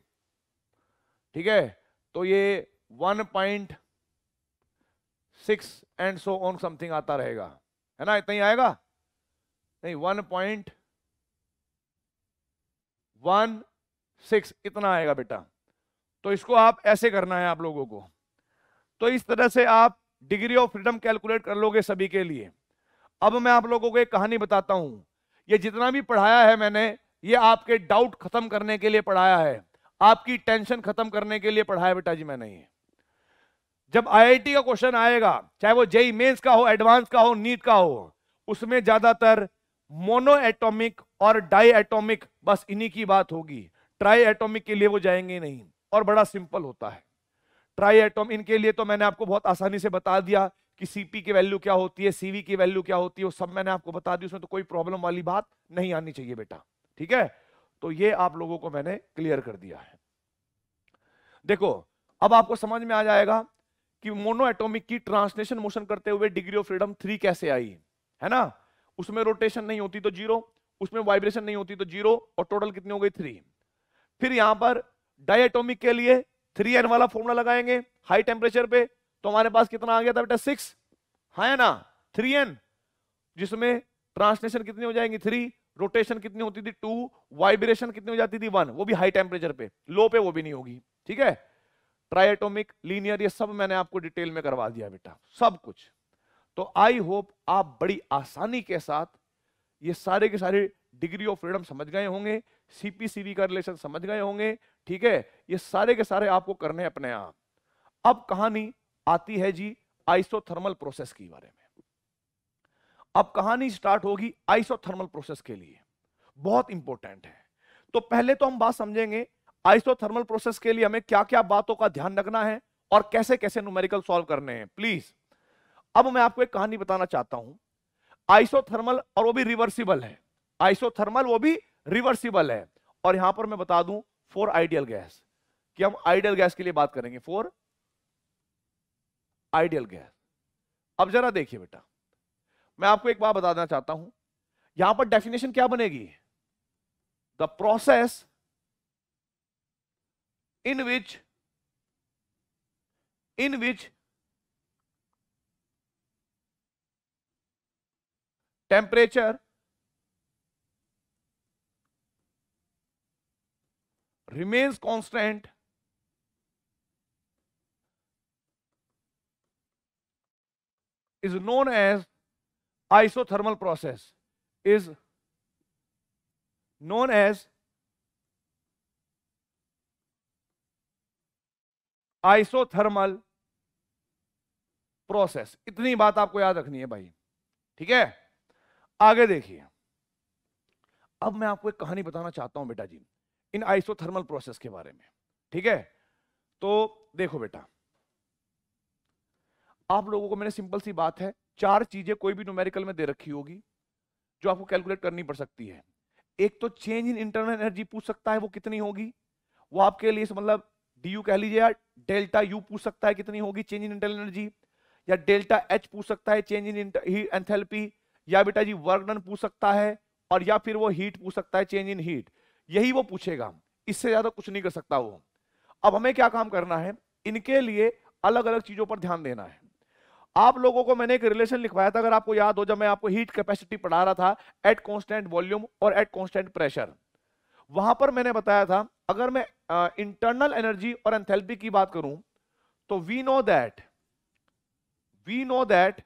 ठीक है तो ये one point six and so on something आता रहेगा है ना इतना ही आएगा नहीं वन पॉइंट वन सिक्स इतना आएगा बेटा तो इसको आप ऐसे करना है आप लोगों को तो इस तरह से आप डिग्री ऑफ फ्रीडम कैलकुलेट कर लोगे सभी के लिए अब मैं आप लोगों को एक कहानी बताता हूं ये जितना भी पढ़ाया है मैंने ये आपके डाउट खत्म करने के लिए पढ़ाया है आपकी टेंशन खत्म करने के लिए पढ़ाया बेटा जी मैं नहीं जब आईआईटी का क्वेश्चन आएगा चाहे वो जेई मेंस e का हो एडवांस का हो नीट का हो उसमें ज्यादातर मोनो एटोमिक और डाई एटोमिक बस इन्हीं की बात होगी ट्राई एटोमिक के लिए वो जाएंगे नहीं और बड़ा सिंपल होता है ट्राई एटोम इनके लिए तो मैंने आपको बहुत आसानी से बता दिया कि सीपी की वैल्यू क्या होती है सीवी की वैल्यू क्या होती है वो सब मैंने आपको बता दी उसमें तो कोई प्रॉब्लम वाली बात नहीं आनी चाहिए बेटा ठीक है तो ये आप लोगों को मैंने क्लियर कर दिया है देखो अब आपको समझ में आ जाएगा कि मोनो एटोमिक की ट्रांसलेशन मोशन करते हुए डिग्री ऑफ फ्रीडम थ्री कैसे आई है ना उसमें रोटेशन नहीं होती तो जीरो उसमें वाइब्रेशन नहीं होती तो जीरो और टोटल कितनी हो गई थ्री फिर यहां पर डायटोमिक के लिए थ्री एन वाला फॉर्मुला लगाएंगे हाई टेम्परेचर पे तो हमारे पास कितना आ गया था बेटा सिक्स हाँ ना थ्री एन जिसमें ट्रांसलेशन कितनी हो जाएंगी थ्री रोटेशन कितनी होती थी टू वाइब्रेशन कितनी हो जाती थी वन वो भी हाई टेम्परेचर पे लो पे वो भी नहीं होगी ठीक है ट्राइटोमिक लीनियर ये सब मैंने आपको डिटेल में करवा दिया बेटा सब कुछ तो आई होप आप बड़ी आसानी के साथ ये सारे के सारे डिग्री ऑफ फ्रीडम समझ गए होंगे सीपीसीवी का रिलेशन समझ गए होंगे ठीक है ये सारे के सारे आपको करने अपने आप अब कहानी आती है जी आइसोथर्मल प्रोसेस के बारे में अब कहानी स्टार्ट होगी आइसोथर्मल प्रोसेस के लिए बहुत इंपॉर्टेंट है तो पहले तो हम बात समझेंगे आइसोथर्मल प्रोसेस के लिए हमें क्या क्या बातों का ध्यान रखना है और कैसे कैसे न्यूमेरिकल सॉल्व करने हैं प्लीज अब मैं आपको एक कहानी बताना चाहता हूं आइसोथर्मल और वो भी रिवर्सिबल है आइसोथर्मल वो भी रिवर्सिबल है और यहां पर मैं बता दूं फोर आइडियल गैस कि हम आइडियल गैस के लिए बात करेंगे फोर आइडियल गैस अब जरा देखिए बेटा मैं आपको एक बार बताना चाहता हूं यहां पर डेफिनेशन क्या बनेगी the process in which in which temperature remains constant is known as isothermal process is known as isothermal process इतनी बात आपको याद रखनी है भाई ठीक है आगे देखिए अब मैं आपको एक कहानी बताना चाहता हूं बेटा जी इन आइसोथर्मल प्रोसेस के बारे में ठीक है तो देखो बेटा आप लोगों को मैंने सिंपल सी बात है चार चीजें कोई भी न्यूमेरिकल में दे रखी होगी जो आपको कैलकुलेट करनी पड़ सकती है एक तो चेंज इन इंटरनल एनर्जी पूछ सकता है वो कितनी होगी वो आपके लिए मतलब डी यू कह लीजिए या डेल्टा यू पूछ सकता है कितनी होगी चेंज इन इंटरनल एनर्जी या डेल्टा एच पूछ सकता है चेंज इन एंथेल्पी या बेटा जी वर्क डन पूछ सकता है और या फिर वो हीट पूछ सकता है चेंज इन हीट यही वो पूछेगा इससे ज्यादा कुछ नहीं कर सकता वो अब हमें क्या काम करना है इनके लिए अलग अलग चीजों पर ध्यान देना है आप लोगों को मैंने एक रिलेशन लिखवाया था अगर आपको याद हो जब मैं आपको हीट कैपेसिटी पढ़ा रहा था एट कॉन्स्टेंट वॉल्यूम और एट कॉन्स्टेंट प्रेशर वहां पर मैंने बताया था अगर मैं इंटरनल एनर्जी और एंथेल्पी की बात करूं तो we know that we know that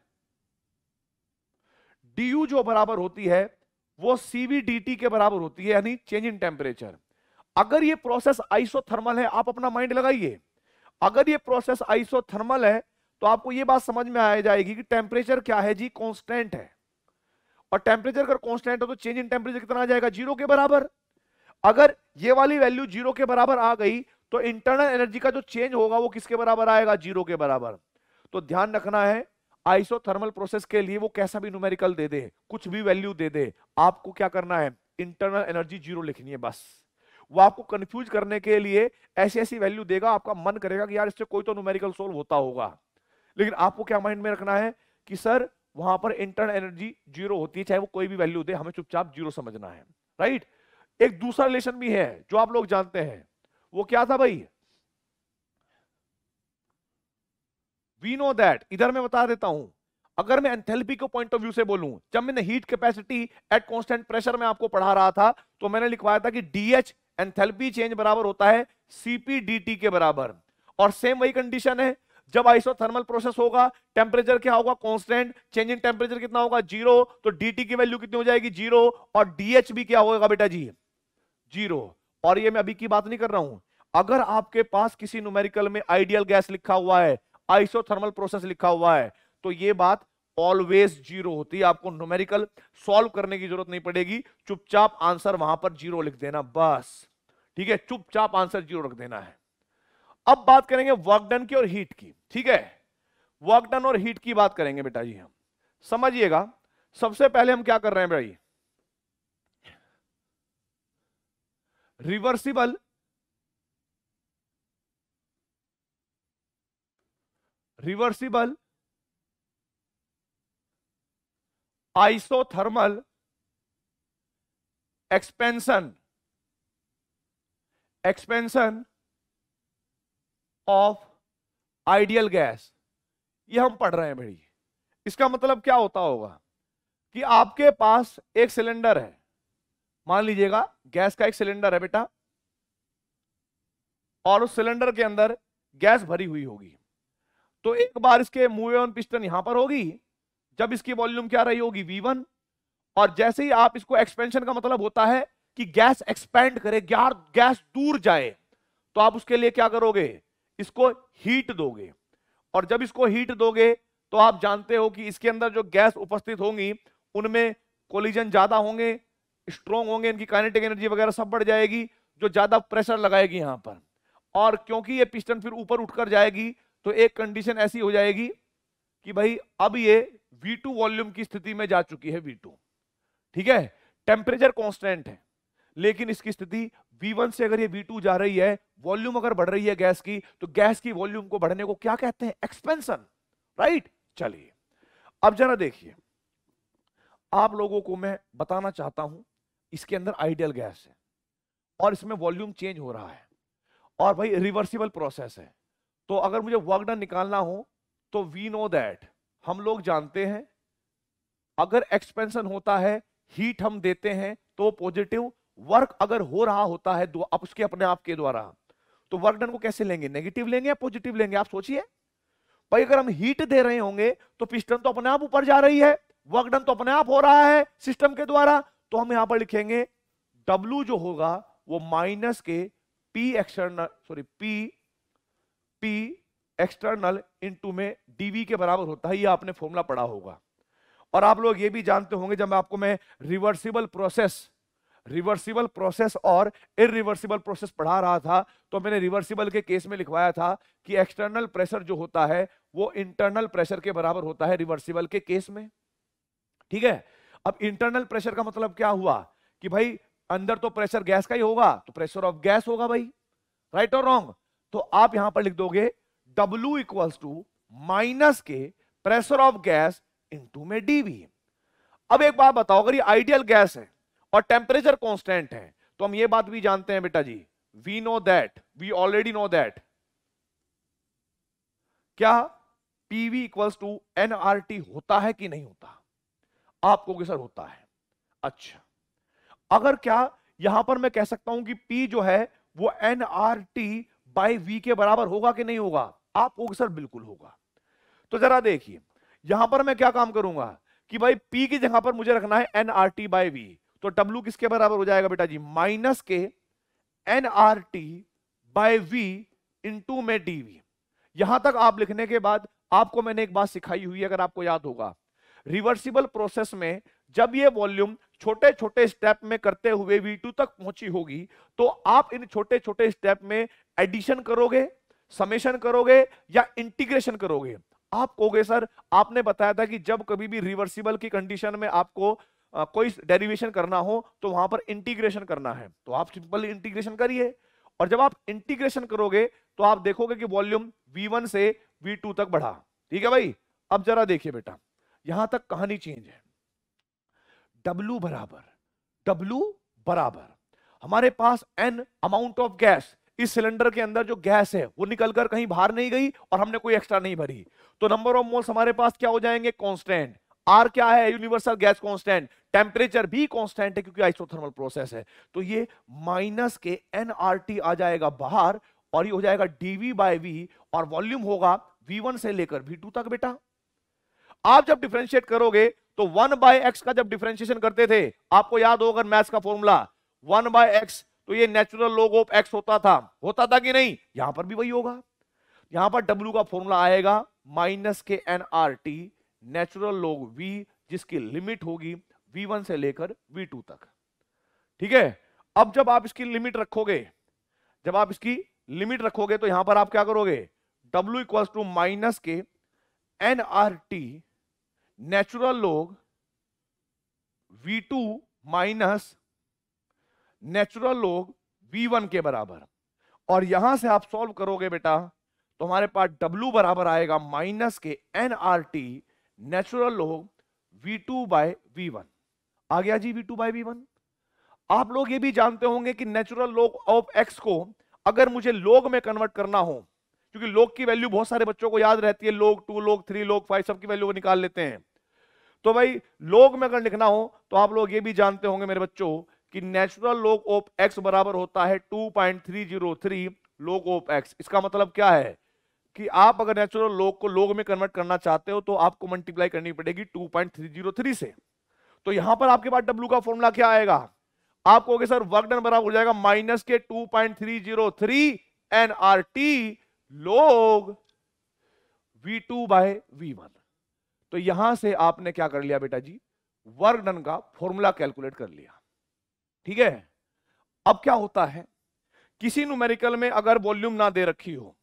D U जो बराबर होती है वो सीवी के बराबर होती है यानी चेंज इन टेम्परेचर अगर ये प्रोसेस आइसोथर्मल है आप अपना माइंड लगाइए अगर ये प्रोसेस आइसोथर्मल है तो आपको ये बात समझ में आ जाएगी कि टेम्परेचर क्या है जी कॉन्स्टेंट है और टेम्परेचर अगर कॉन्स्टेंट हो तो चेंज इन टेम्परेचर कितना आ जाएगा जीरो के बराबर अगर ये वाली वैल्यू जीरो के बराबर आ गई तो इंटरनल एनर्जी का जो चेंज होगा वो किसके बराबर आएगा जीरो के बराबर तो ध्यान रखना है आइसोथर्मल प्रोसेस के लिए वो कैसा भी न्यूमेरिकल दे दे कुछ भी वैल्यू दे दे आपको क्या करना है इंटरनल एनर्जी जीरो लिखनी है बस वो आपको कंफ्यूज करने के लिए ऐसी ऐसी वैल्यू देगा आपका मन करेगा कि यार इससे कोई तो न्यूमेरिकल सोल्व होता होगा लेकिन आपको क्या माइंड में रखना है कि सर वहां पर इंटरनल एनर्जी जीरो होती है चाहे वो कोई भी वैल्यू दे हमें चुपचाप जीरो समझना है राइट एक दूसरा रिलेशन भी है जो आप लोग जानते हैं वो क्या था भाई वी नो दैट इधर मैं बता देता हूं अगर मैं एंथेल्पी को पॉइंट ऑफ व्यू से बोलूं जब मैंने heat capacity at constant pressure में आपको पढ़ा रहा था तो मैंने लिखवाया था कि डीएच एंथेल्पी चेंज बराबर होता है सीपी के बराबर और सेम वही कंडीशन है जब आइसोथर्मल प्रोसेस होगा टेम्परेचर क्या होगा कांस्टेंट चेंज इन टेम्परेचर कितना होगा जीरो तो डीटी की वैल्यू कितनी हो जाएगी जीरो और डीएच भी क्या होगा बेटा जी जीरो और ये मैं अभी की बात नहीं कर रहा हूं अगर आपके पास किसी न्यूमेरिकल में आइडियल गैस लिखा हुआ है आइसोथर्मल प्रोसेस लिखा हुआ है तो ये बात ऑलवेज जीरो होती है आपको न्यूमेरिकल सॉल्व करने की जरूरत नहीं पड़ेगी चुपचाप आंसर वहां पर जीरो लिख देना बस ठीक है चुपचाप आंसर जीरो रख देना है अब बात करेंगे वर्क डन की और हीट की ठीक है वर्क डन और हीट की बात करेंगे बेटा जी हम समझिएगा सबसे पहले हम क्या कर रहे हैं भाई reversible reversible isothermal expansion expansion of ideal gas ये हम पढ़ रहे हैं भाई इसका मतलब क्या होता होगा कि आपके पास एक सिलेंडर है मान लीजिएगा गैस का एक सिलेंडर है बेटा और उस सिलेंडर के अंदर गैस भरी हुई होगी तो एक बार इसके मूव ऑन पिस्टन यहां पर होगी जब इसकी वॉल्यूम क्या रही होगी V1 और जैसे ही आप इसको एक्सपेंशन का मतलब होता है कि गैस एक्सपेंड करे गैस दूर जाए तो आप उसके लिए क्या करोगे इसको हीट दोगे और जब इसको हीट दोगे तो आप जानते हो कि इसके अंदर जो गैस उपस्थित होंगी उनमें कोलिजन ज्यादा होंगे स्ट्रॉन्ग होंगे इनकी काइनेटिक एनर्जी वगैरह सब बढ़ जाएगी जो ज्यादा प्रेशर लगाएगी यहां पर और क्योंकि ये पिस्टन फिर ऊपर उठकर जाएगी तो एक कंडीशन ऐसी हो जाएगी कि भाई अब ये V2 वॉल्यूम की स्थिति में जा चुकी है V2 ठीक है टेम्परेचर कांस्टेंट है लेकिन इसकी स्थिति V1 से अगर ये V2 जा रही है वॉल्यूम अगर बढ़ रही है गैस की तो गैस की वॉल्यूम को बढ़ने को क्या कहते हैं एक्सपेंशन राइट चलिए अब जरा देखिए आप लोगों को मैं बताना चाहता हूं इसके अंदर आइडियल गैस है और इसमें वॉल्यूम चेंज हो रहा है और भाई रिवर्सिबल प्रोसेस है तो अगर मुझे वर्क डन निकालना हो तो वी नो दैट हम लोग जानते हैं अगर एक्सपेंशन होता है हीट हम देते हैं तो पॉजिटिव वर्क अगर हो रहा होता है आप उसके अपने आप के द्वारा तो वर्क डन को कैसे लेंगे नेगेटिव लेंगे या पॉजिटिव लेंगे आप सोचिए भाई अगर हम हीट दे रहे होंगे तो पिस्टन तो अपने आप ऊपर जा रही है वर्क डन तो अपने आप हो रहा है सिस्टम के द्वारा तो हम यहां पर लिखेंगे डब्ल्यू जो होगा वो माइनस के P external sorry P P external into में डीवी के बराबर होता है ये आपने फॉर्मूला पढ़ा होगा और आप लोग ये भी जानते होंगे जब आपको मैं रिवर्सिबल प्रोसेस रिवर्सिबल प्रोसेस और इरिवर्सिबल प्रोसेस पढ़ा रहा था तो मैंने रिवर्सिबल के केस में लिखवाया था कि एक्सटर्नल प्रेशर जो होता है वो इंटरनल प्रेशर के बराबर होता है रिवर्सिबल के केस में ठीक है अब इंटरनल प्रेशर का मतलब क्या हुआ कि भाई अंदर तो प्रेशर गैस का ही होगा तो प्रेशर ऑफ गैस होगा भाई राइट और रॉन्ग तो आप यहां पर लिख दोगे डब्ल्यू इक्वल्स टू माइनस के प्रेशर ऑफ गैस इंटू में डीवी अब एक बात बताओ अगर ये आइडियल गैस है और टेम्परेचर कॉन्स्टेंट है तो हम ये बात भी जानते हैं बेटा जी we know that we already know that क्या पीवी इक्वल्स टू एनआरटी होता है कि नहीं होता आपको सर होता है अच्छा अगर क्या यहां पर मैं कह सकता हूं कि पी जो है वो N R T by V के बराबर होगा कि नहीं होगा आप सर बिल्कुल होगा तो जरा देखिए यहां पर मैं क्या काम करूंगा कि भाई पी की जगह पर मुझे रखना है एनआरटी बाय वी तो W किसके बराबर हो जाएगा बेटा जी माइनस के N R T by V to में डीवी यहां तक आप लिखने के बाद आपको मैंने एक बात सिखाई हुई अगर आपको याद होगा रिवर्सिबल प्रोसेस में जब ये वॉल्यूम छोटे छोटे स्टेप में करते हुए V2 तक पहुंची होगी तो आप इन छोटे छोटे स्टेप में एडिशन करोगे समेशन करोगे या इंटीग्रेशन करोगे आप कहोगे सर आपने बताया था कि जब कभी भी रिवर्सिबल की कंडीशन में आपको कोई डेरिवेशन करना हो तो वहां पर इंटीग्रेशन करना है तो आप सिंपल इंटीग्रेशन करिए और जब आप इंटीग्रेशन करोगे तो आप देखोगे कि वॉल्यूम V1 से V2 तक बढ़ा ठीक है भाई अब जरा देखिए बेटा यहां तक कहानी चेंज है W बराबर W बराबर हमारे पास N अमाउंट ऑफ गैस इस सिलेंडर के अंदर जो गैस है वो निकलकर कहीं बाहर नहीं गई और हमने कोई एक्स्ट्रा नहीं भरी तो नंबर ऑफ मोल्स हमारे पास क्या हो जाएंगे कॉन्स्टेंट आर क्या है यूनिवर्सल गैस कॉन्स्टेंट टेम्परेचर भी कॉन्स्टेंट है क्योंकि आइसोथर्मल प्रोसेस है तो ये माइनस के एन आर टी आ जाएगा बाहर और ये हो जाएगा डीवी बाय वी और वॉल्यूम होगा वी वन से लेकर वी टू तक बेटा आप जब डिफ्रेंशिएट करोगे तो वन बाय एक्स का जब डिफ्रेंशिएशन करते थे आपको याद होगा मैथ्स का फॉर्मूला वन बाय एक्स तो ये नेचुरल लोग ऑफ एक्स होता था होता था कि नहीं यहां पर भी वही होगा यहां पर डब्ल्यू का फॉर्मूला आएगा माइनस के N R T natural log v जिसकी लिमिट होगी v1 से लेकर v2 तक ठीक है अब जब आप इसकी लिमिट रखोगे जब आप इसकी लिमिट रखोगे तो यहां पर आप क्या करोगे w इक्वल टू माइनस के N R T natural log v2 to minus natural लोग v1 के बराबर और यहां से आप सॉल्व करोगे बेटा तो हमारे पास W बराबर आएगा माइनस के N R T natural log V2 two by V आ गया जी V2 टू बाय वी आप लोग ये भी जानते होंगे कि नेचुरल लॉग ऑफ एक्स को अगर मुझे लोग में कन्वर्ट करना हो क्योंकि लोग की वैल्यू बहुत सारे बच्चों को याद रहती है लोग टू लोग थ्री लोग फाइव सब की वैल्यू निकाल लेते हैं तो भाई लोग में अगर लिखना हो तो आप लोग ये भी जानते होंगे मेरे बच्चों कि नेचुरल लोग ऑफ एक्स बराबर होता है two point three zero three log of X इसका मतलब क्या है कि आप अगर नेचुरल लोग को लोग में कन्वर्ट करना चाहते हो तो आपको मल्टीप्लाई करनी पड़ेगी 2.303 से तो यहां पर आपके पास डब्ल्यू का फॉर्मूला क्या आएगा आपको सर वर्क डन बराबर हो जाएगा माइनस के 2.303 N R T log V two by V one तो यहां से आपने क्या कर लिया बेटा जी वर्क डन का फॉर्मूला कैलकुलेट कर लिया ठीक है अब क्या होता है किसी न्यूमेरिकल में अगर वॉल्यूम ना दे रखी हो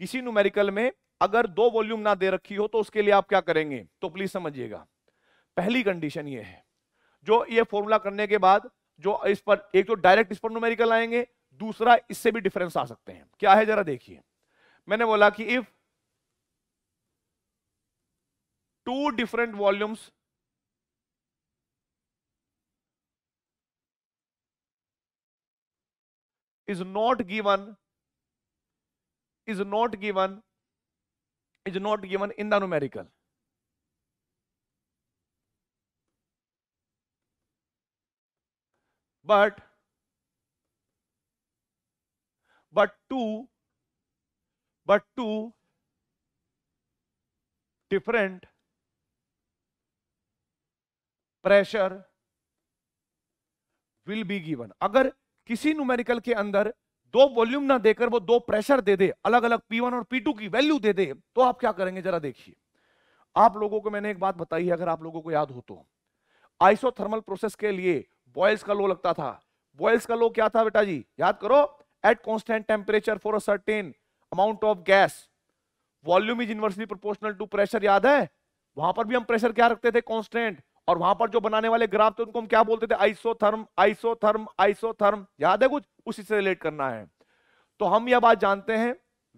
किसी न्यूमेरिकल में अगर दो वॉल्यूम ना दे रखी हो तो उसके लिए आप क्या करेंगे तो प्लीज समझिएगा पहली कंडीशन ये है जो ये फॉर्मूला करने के बाद जो इस पर एक तो डायरेक्ट इस पर न्यूमेरिकल आएंगे दूसरा इससे भी डिफरेंस आ सकते हैं क्या है जरा देखिए मैंने बोला कि if two different volumes is not given is not given is not given in the numerical but but 2 but 2 different pressure will be given अगर किसी न्यूमेरिकल के अंदर दो वॉल्यूम ना देकर वो दो प्रेशर दे दे अलग अलग P1 और P2 की वैल्यू दे दे तो आप क्या करेंगे जरा देखिए आप लोगों को मैंने एक बात बताई है अगर आप लोगों को याद हो तो आइसोथर्मल प्रोसेस के लिए बॉयल्स का लो लगता था बॉयल्स का लो क्या था बेटा जी याद करो at constant temperature for a certain amount of gas volume is inversely proportional to pressure याद है वहां पर भी हम प्रेशर क्या रखते थे कॉन्स्टेंट और वहां पर जो बनाने वाले ग्राफ थे उनको हम क्या बोलते थे आइसोथर्म आइसोथर्म आइसोथर्म याद है कुछ उसी से रिलेट करना है तो हम यह बात जानते हैं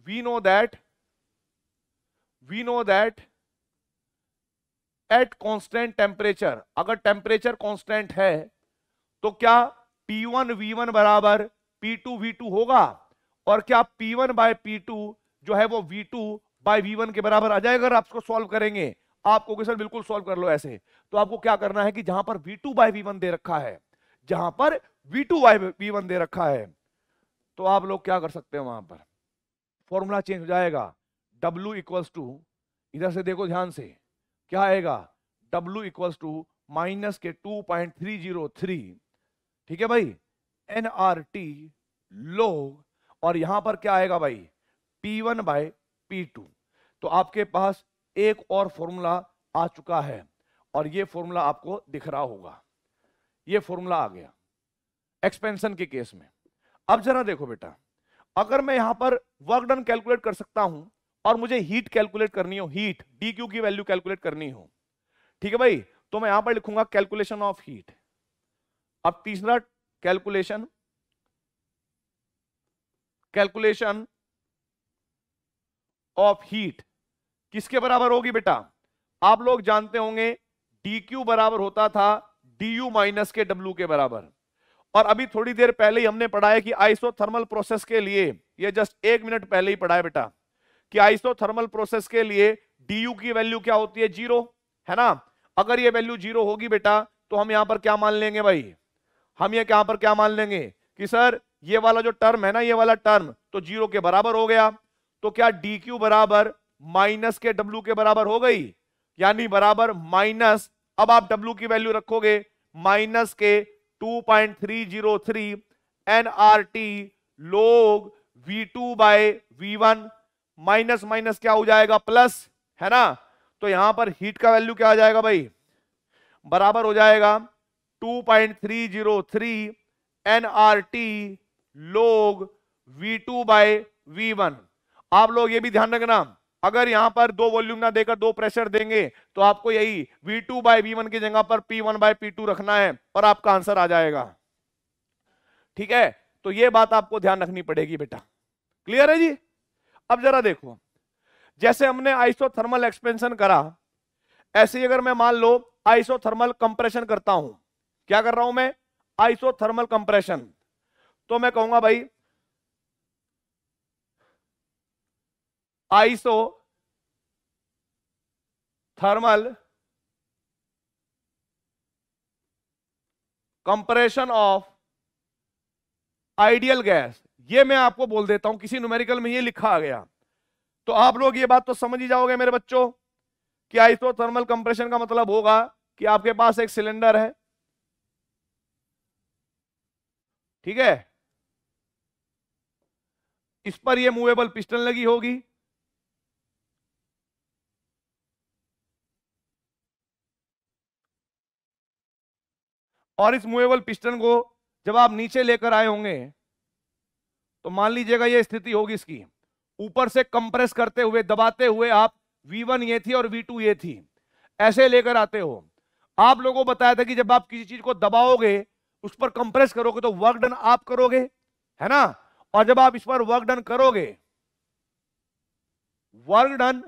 we know that we know that at constant temperature अगर टेम्परेचर कांस्टेंट है तो क्या पी वन वी वन बराबर पी टू वी टू होगा और क्या पी वन बाय टू जो है वो वी टू बाय वन के बराबर आ जाएगा अगर आप उसको सॉल्व करेंगे आपको क्वेश्चन बिल्कुल सॉल्व कर लो ऐसे तो आपको क्या करना है कि जहां पर V two by V one दे रखा है जहां पर V two by V one दे रखा है तो आप लोग क्या कर सकते हैं वहां पर फॉर्मूला चेंज हो जाएगा डब्ल्यू इक्वल्स टू इधर से देखो ध्यान से क्या आएगा डब्ल्यू इक्वल्स टू माइनस के two point three zero three ठीक है भाई एन आर टी लोग और यहां पर क्या आएगा भाई P one by P two तो आपके पास एक और फॉर्मूला आ चुका है और ये फॉर्मूला आपको दिख रहा होगा ये फॉर्मूला आ गया एक्सपेंशन के केस में अब जरा देखो बेटा अगर मैं यहां पर वर्क डन कैलकुलेट कर सकता हूं और मुझे हीट कैलकुलेट करनी हो हीट डी क्यू की वैल्यू कैलकुलेट करनी हो ठीक है भाई तो मैं यहां पर लिखूंगा कैलकुलेशन ऑफ हीट अब तीसरा कैलकुलेशन कैलकुलेशन ऑफ हीट किसके बराबर होगी बेटा आप लोग जानते होंगे डी क्यू बराबर होता था डी यू माइनस के डब्ल्यू के बराबर और अभी थोड़ी देर पहले ही हमने पढ़ाया कि आइसोथर्मल प्रोसेस के लिए ये जस्ट एक मिनट पहले ही पढ़ाया बेटा कि आइसोथर्मल प्रोसेस के लिए डी यू की वैल्यू क्या होती है जीरो है ना अगर ये वैल्यू जीरो होगी बेटा तो हम यहां पर क्या मान लेंगे भाई हम ये यहां पर क्या मान लेंगे कि सर ये वाला जो टर्म है ना ये वाला टर्म तो जीरो के बराबर हो गया तो क्या डी क्यू बराबर माइनस के डब्ल्यू के बराबर हो गई यानी बराबर माइनस अब आप डब्ल्यू की वैल्यू रखोगे माइनस के 2.303 NRT log V2 two by V minus minus क्या हो जाएगा प्लस है ना तो यहां पर हीट का वैल्यू क्या आ जाएगा भाई बराबर हो जाएगा 2.303 T log V two by we आप लोग ये भी ध्यान रखना अगर यहां पर दो वॉल्यूम ना देकर दो प्रेशर देंगे तो आपको यही V2 टू बाई वी की जगह पर P1 वन बाई पी रखना है और आपका आंसर आ जाएगा ठीक है तो यह बात आपको ध्यान रखनी पड़ेगी बेटा क्लियर है जी अब जरा देखो जैसे हमने आइसो थर्मल एक्सपेंशन करा ऐसे ही अगर मैं मान लो आइसो थर्मल कंप्रेशन करता हूं क्या कर रहा हूं मैं आइसो थर्मल कंप्रेशन तो मैं कहूंगा भाई isothermal compression of ideal gas ये मैं आपको बोल देता हूं किसी न्यूमेरिकल में ये लिखा आ गया तो आप लोग ये बात तो समझ ही जाओगे मेरे बच्चों कि थर्मल कंप्रेशन का मतलब होगा कि आपके पास एक सिलेंडर है ठीक है इस पर ये मूवेबल पिस्टन लगी होगी और इस मूवेबल पिस्टन को जब आप नीचे लेकर आए होंगे तो मान लीजिएगा ये स्थिति होगी इसकी ऊपर से कंप्रेस करते हुए दबाते हुए आप V1 ये थी और V2 ये थी ऐसे लेकर आते हो आप लोगों को बताया था कि जब आप किसी चीज को दबाओगे उस पर कंप्रेस करोगे तो वर्क डन आप करोगे है ना और जब आप इस पर वर्क डन करोगे work done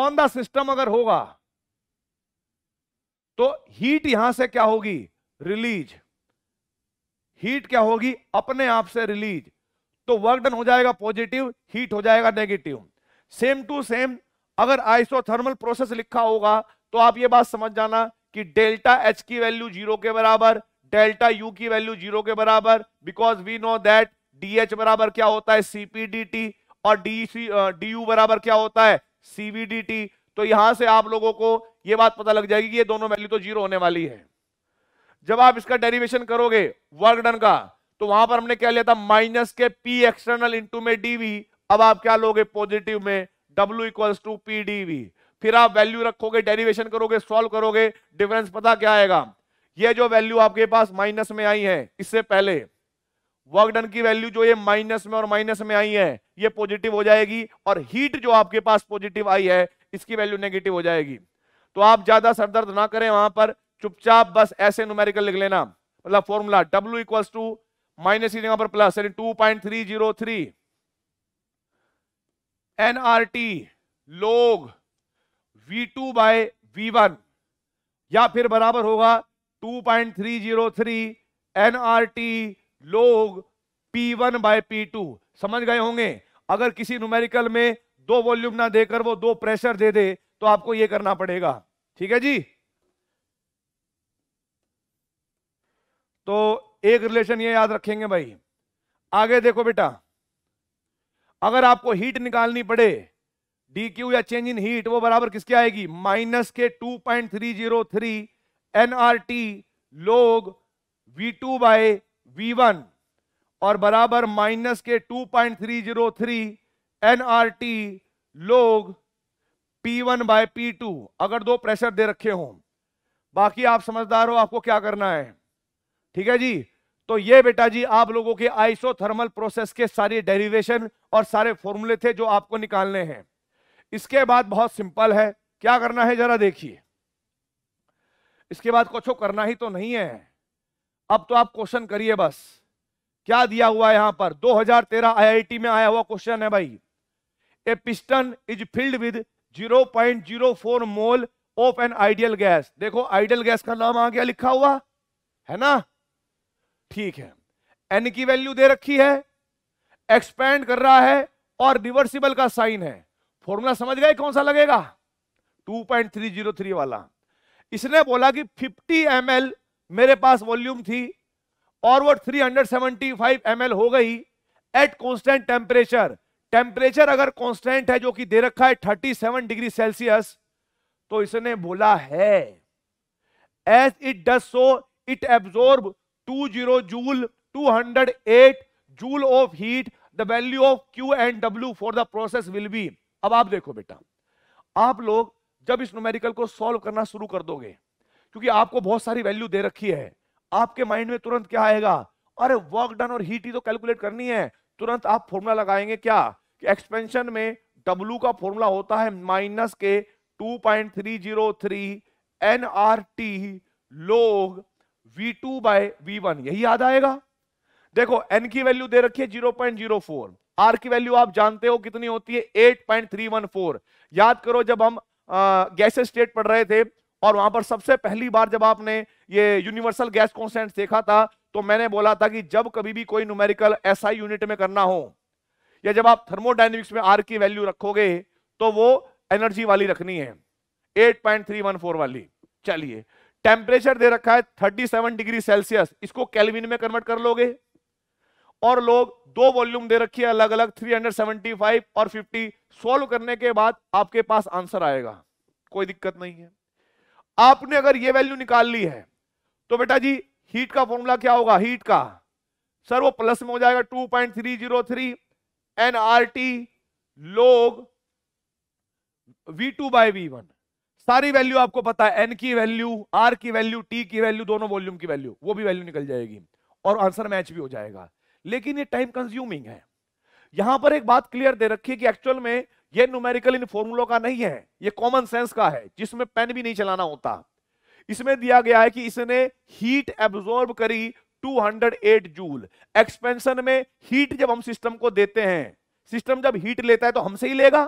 on the system अगर होगा तो हीट यहां से क्या होगी रिलीज हीट क्या होगी अपने आप से रिलीज तो वर्क डन हो जाएगा पॉजिटिव हीट हो जाएगा नेगेटिव सेम टू सेम अगर आइसोथर्मल प्रोसेस लिखा होगा तो आप यह बात समझ जाना कि डेल्टा एच की वैल्यू जीरो के बराबर डेल्टा यू की वैल्यू जीरो के बराबर because we know that DH बराबर क्या होता है सीपीडीटी और डी सी डी यू बराबर क्या होता है सीवीडीटी तो यहां से आप लोगों को यह बात पता लग जाएगी कि ये दोनों वैल्यू तो जीरो होने वाली है जब आप इसका डेरिवेशन करोगे वर्क डन का तो वहां पर हमने क्या लिया था माइनस के पी एक्सटर्नल इंटू में डीवी अब आप क्या लोगे पॉजिटिव में W equals to P DV फिर आप वैल्यू रखोगे डेरिवेशन करोगे सॉल्व करोगे डिफरेंस पता क्या आएगा ये जो वैल्यू आपके पास माइनस में आई है इससे पहले वर्क डन की वैल्यू जो ये माइनस में और माइनस में आई है ये पॉजिटिव हो जाएगी और हीट जो आपके पास पॉजिटिव आई है इसकी वैल्यू नेगेटिव हो जाएगी तो आप ज्यादा सरदर्द ना करें वहां पर चुपचाप बस ऐसे न्यूमेरिकल लिख लेना मतलब formula W equals to minus की जगह पर प्लस यानी two point three zero three NRT log V two by V one या फिर बराबर होगा two point three zero three N R T log P one by P two समझ गए होंगे अगर किसी न्यूमेरिकल में दो वॉल्यूम ना देकर वो दो प्रेशर दे दे तो आपको ये करना पड़ेगा ठीक है जी तो एक रिलेशन ये याद रखेंगे भाई आगे देखो बेटा अगर आपको हीट निकालनी पड़े डी क्यू या चेंज इन हीट वो बराबर किसके आएगी माइनस के two point three zero three N R T log V two by V one और बराबर माइनस के two point three zero three NRT log P one by P two अगर दो प्रेशर दे रखे हो बाकी आप समझदार हो आपको क्या करना है ठीक है जी तो ये बेटा जी आप लोगों के आइसोथर्मल प्रोसेस के सारे डेरिवेशन और सारे फॉर्मूले थे जो आपको निकालने हैं इसके बाद बहुत सिंपल है क्या करना है जरा देखिए इसके बाद कुछ तो करना ही तो नहीं है अब तो आप क्वेश्चन करिए बस क्या दिया हुआ है यहां पर 2013 आईआईटी में आया हुआ क्वेश्चन है भाई a piston is filled with 0.04 mole of an ideal gas देखो आइडियल गैस का नाम आ गया लिखा हुआ है ना ठीक है एन की वैल्यू दे रखी है एक्सपैंड कर रहा है और रिवर्सिबल का साइन है फॉर्मूला समझ गए कौन सा लगेगा 2.303 वाला इसने बोला कि 50 एम मेरे पास वॉल्यूम थी और वो 375 एम हो गई एट कांस्टेंट टेम्परेचर टेम्परेचर अगर कांस्टेंट है जो कि दे रखा है 37 डिग्री सेल्सियस तो इसने बोला है as it does so it absorb 20 joule 208 joule of heat the value of Q and W for the process will be अब आप देखो बेटा आप लोग जब इस न्यूमेरिकल को सॉल्व करना शुरू कर दोगे क्योंकि आपको बहुत सारी वैल्यू दे रखी है आपके माइंड में तुरंत क्या आएगा अरे वर्क डन और हीट ही तो कैलकुलेट करनी है तुरंत आप फॉर्मूला लगाएंगे क्या एक्सपेंशन में डब्लू का फॉर्मूला होता है माइनस के 2.303 T log V two by V one यही याद आएगा देखो एन की वैल्यू दे रखी है फोर आर की वैल्यू आप जानते हो कितनी होती है eight point three one four याद करो जब हम गैस स्टेट पढ़ रहे थे और वहां पर सबसे पहली बार जब आपने ये यूनिवर्सल गैस कॉन्स्टेंट देखा था तो मैंने बोला था कि जब कभी भी कोई न्यूमेरिकल एसआई यूनिट में करना हो या जब आप थर्मोडाइनमिक्स में आर की वैल्यू रखोगे तो वो एनर्जी वाली रखनी है 8.314 वाली चलिए टेम्परेचर दे रखा है 37 डिग्री सेल्सियस इसको कैलविन में कन्वर्ट कर लोगे और लोग दो वॉल्यूम दे रखी है अलग अलग 375 और 50 सोल्व करने के बाद आपके पास आंसर आएगा कोई दिक्कत नहीं है आपने अगर ये वैल्यू निकाल ली है तो बेटा जी हीट का फॉर्मूला क्या होगा हीट का सर वो प्लस में हो जाएगा 2.303 NRT log V two by V one सारी वैल्यू आपको पता है एन की वैल्यू आर की वैल्यू टी की वैल्यू दोनों वॉल्यूम की वैल्यू वो भी वैल्यू निकल जाएगी और आंसर मैच भी हो जाएगा लेकिन ये टाइम कंज्यूमिंग है यहां पर एक बात क्लियर दे रखी है कि एक्चुअल में ये न्यूमेरिकल इन फॉर्मुलों का नहीं है ये कॉमन सेंस का है जिसमें पेन भी नहीं चलाना होता इसमें दिया गया है कि इसने हीट एब्जॉर्ब करी 208 जूल एक्सपेंशन में हीट जब हम सिस्टम को देते हैं सिस्टम जब हीट लेता है तो हमसे ही लेगा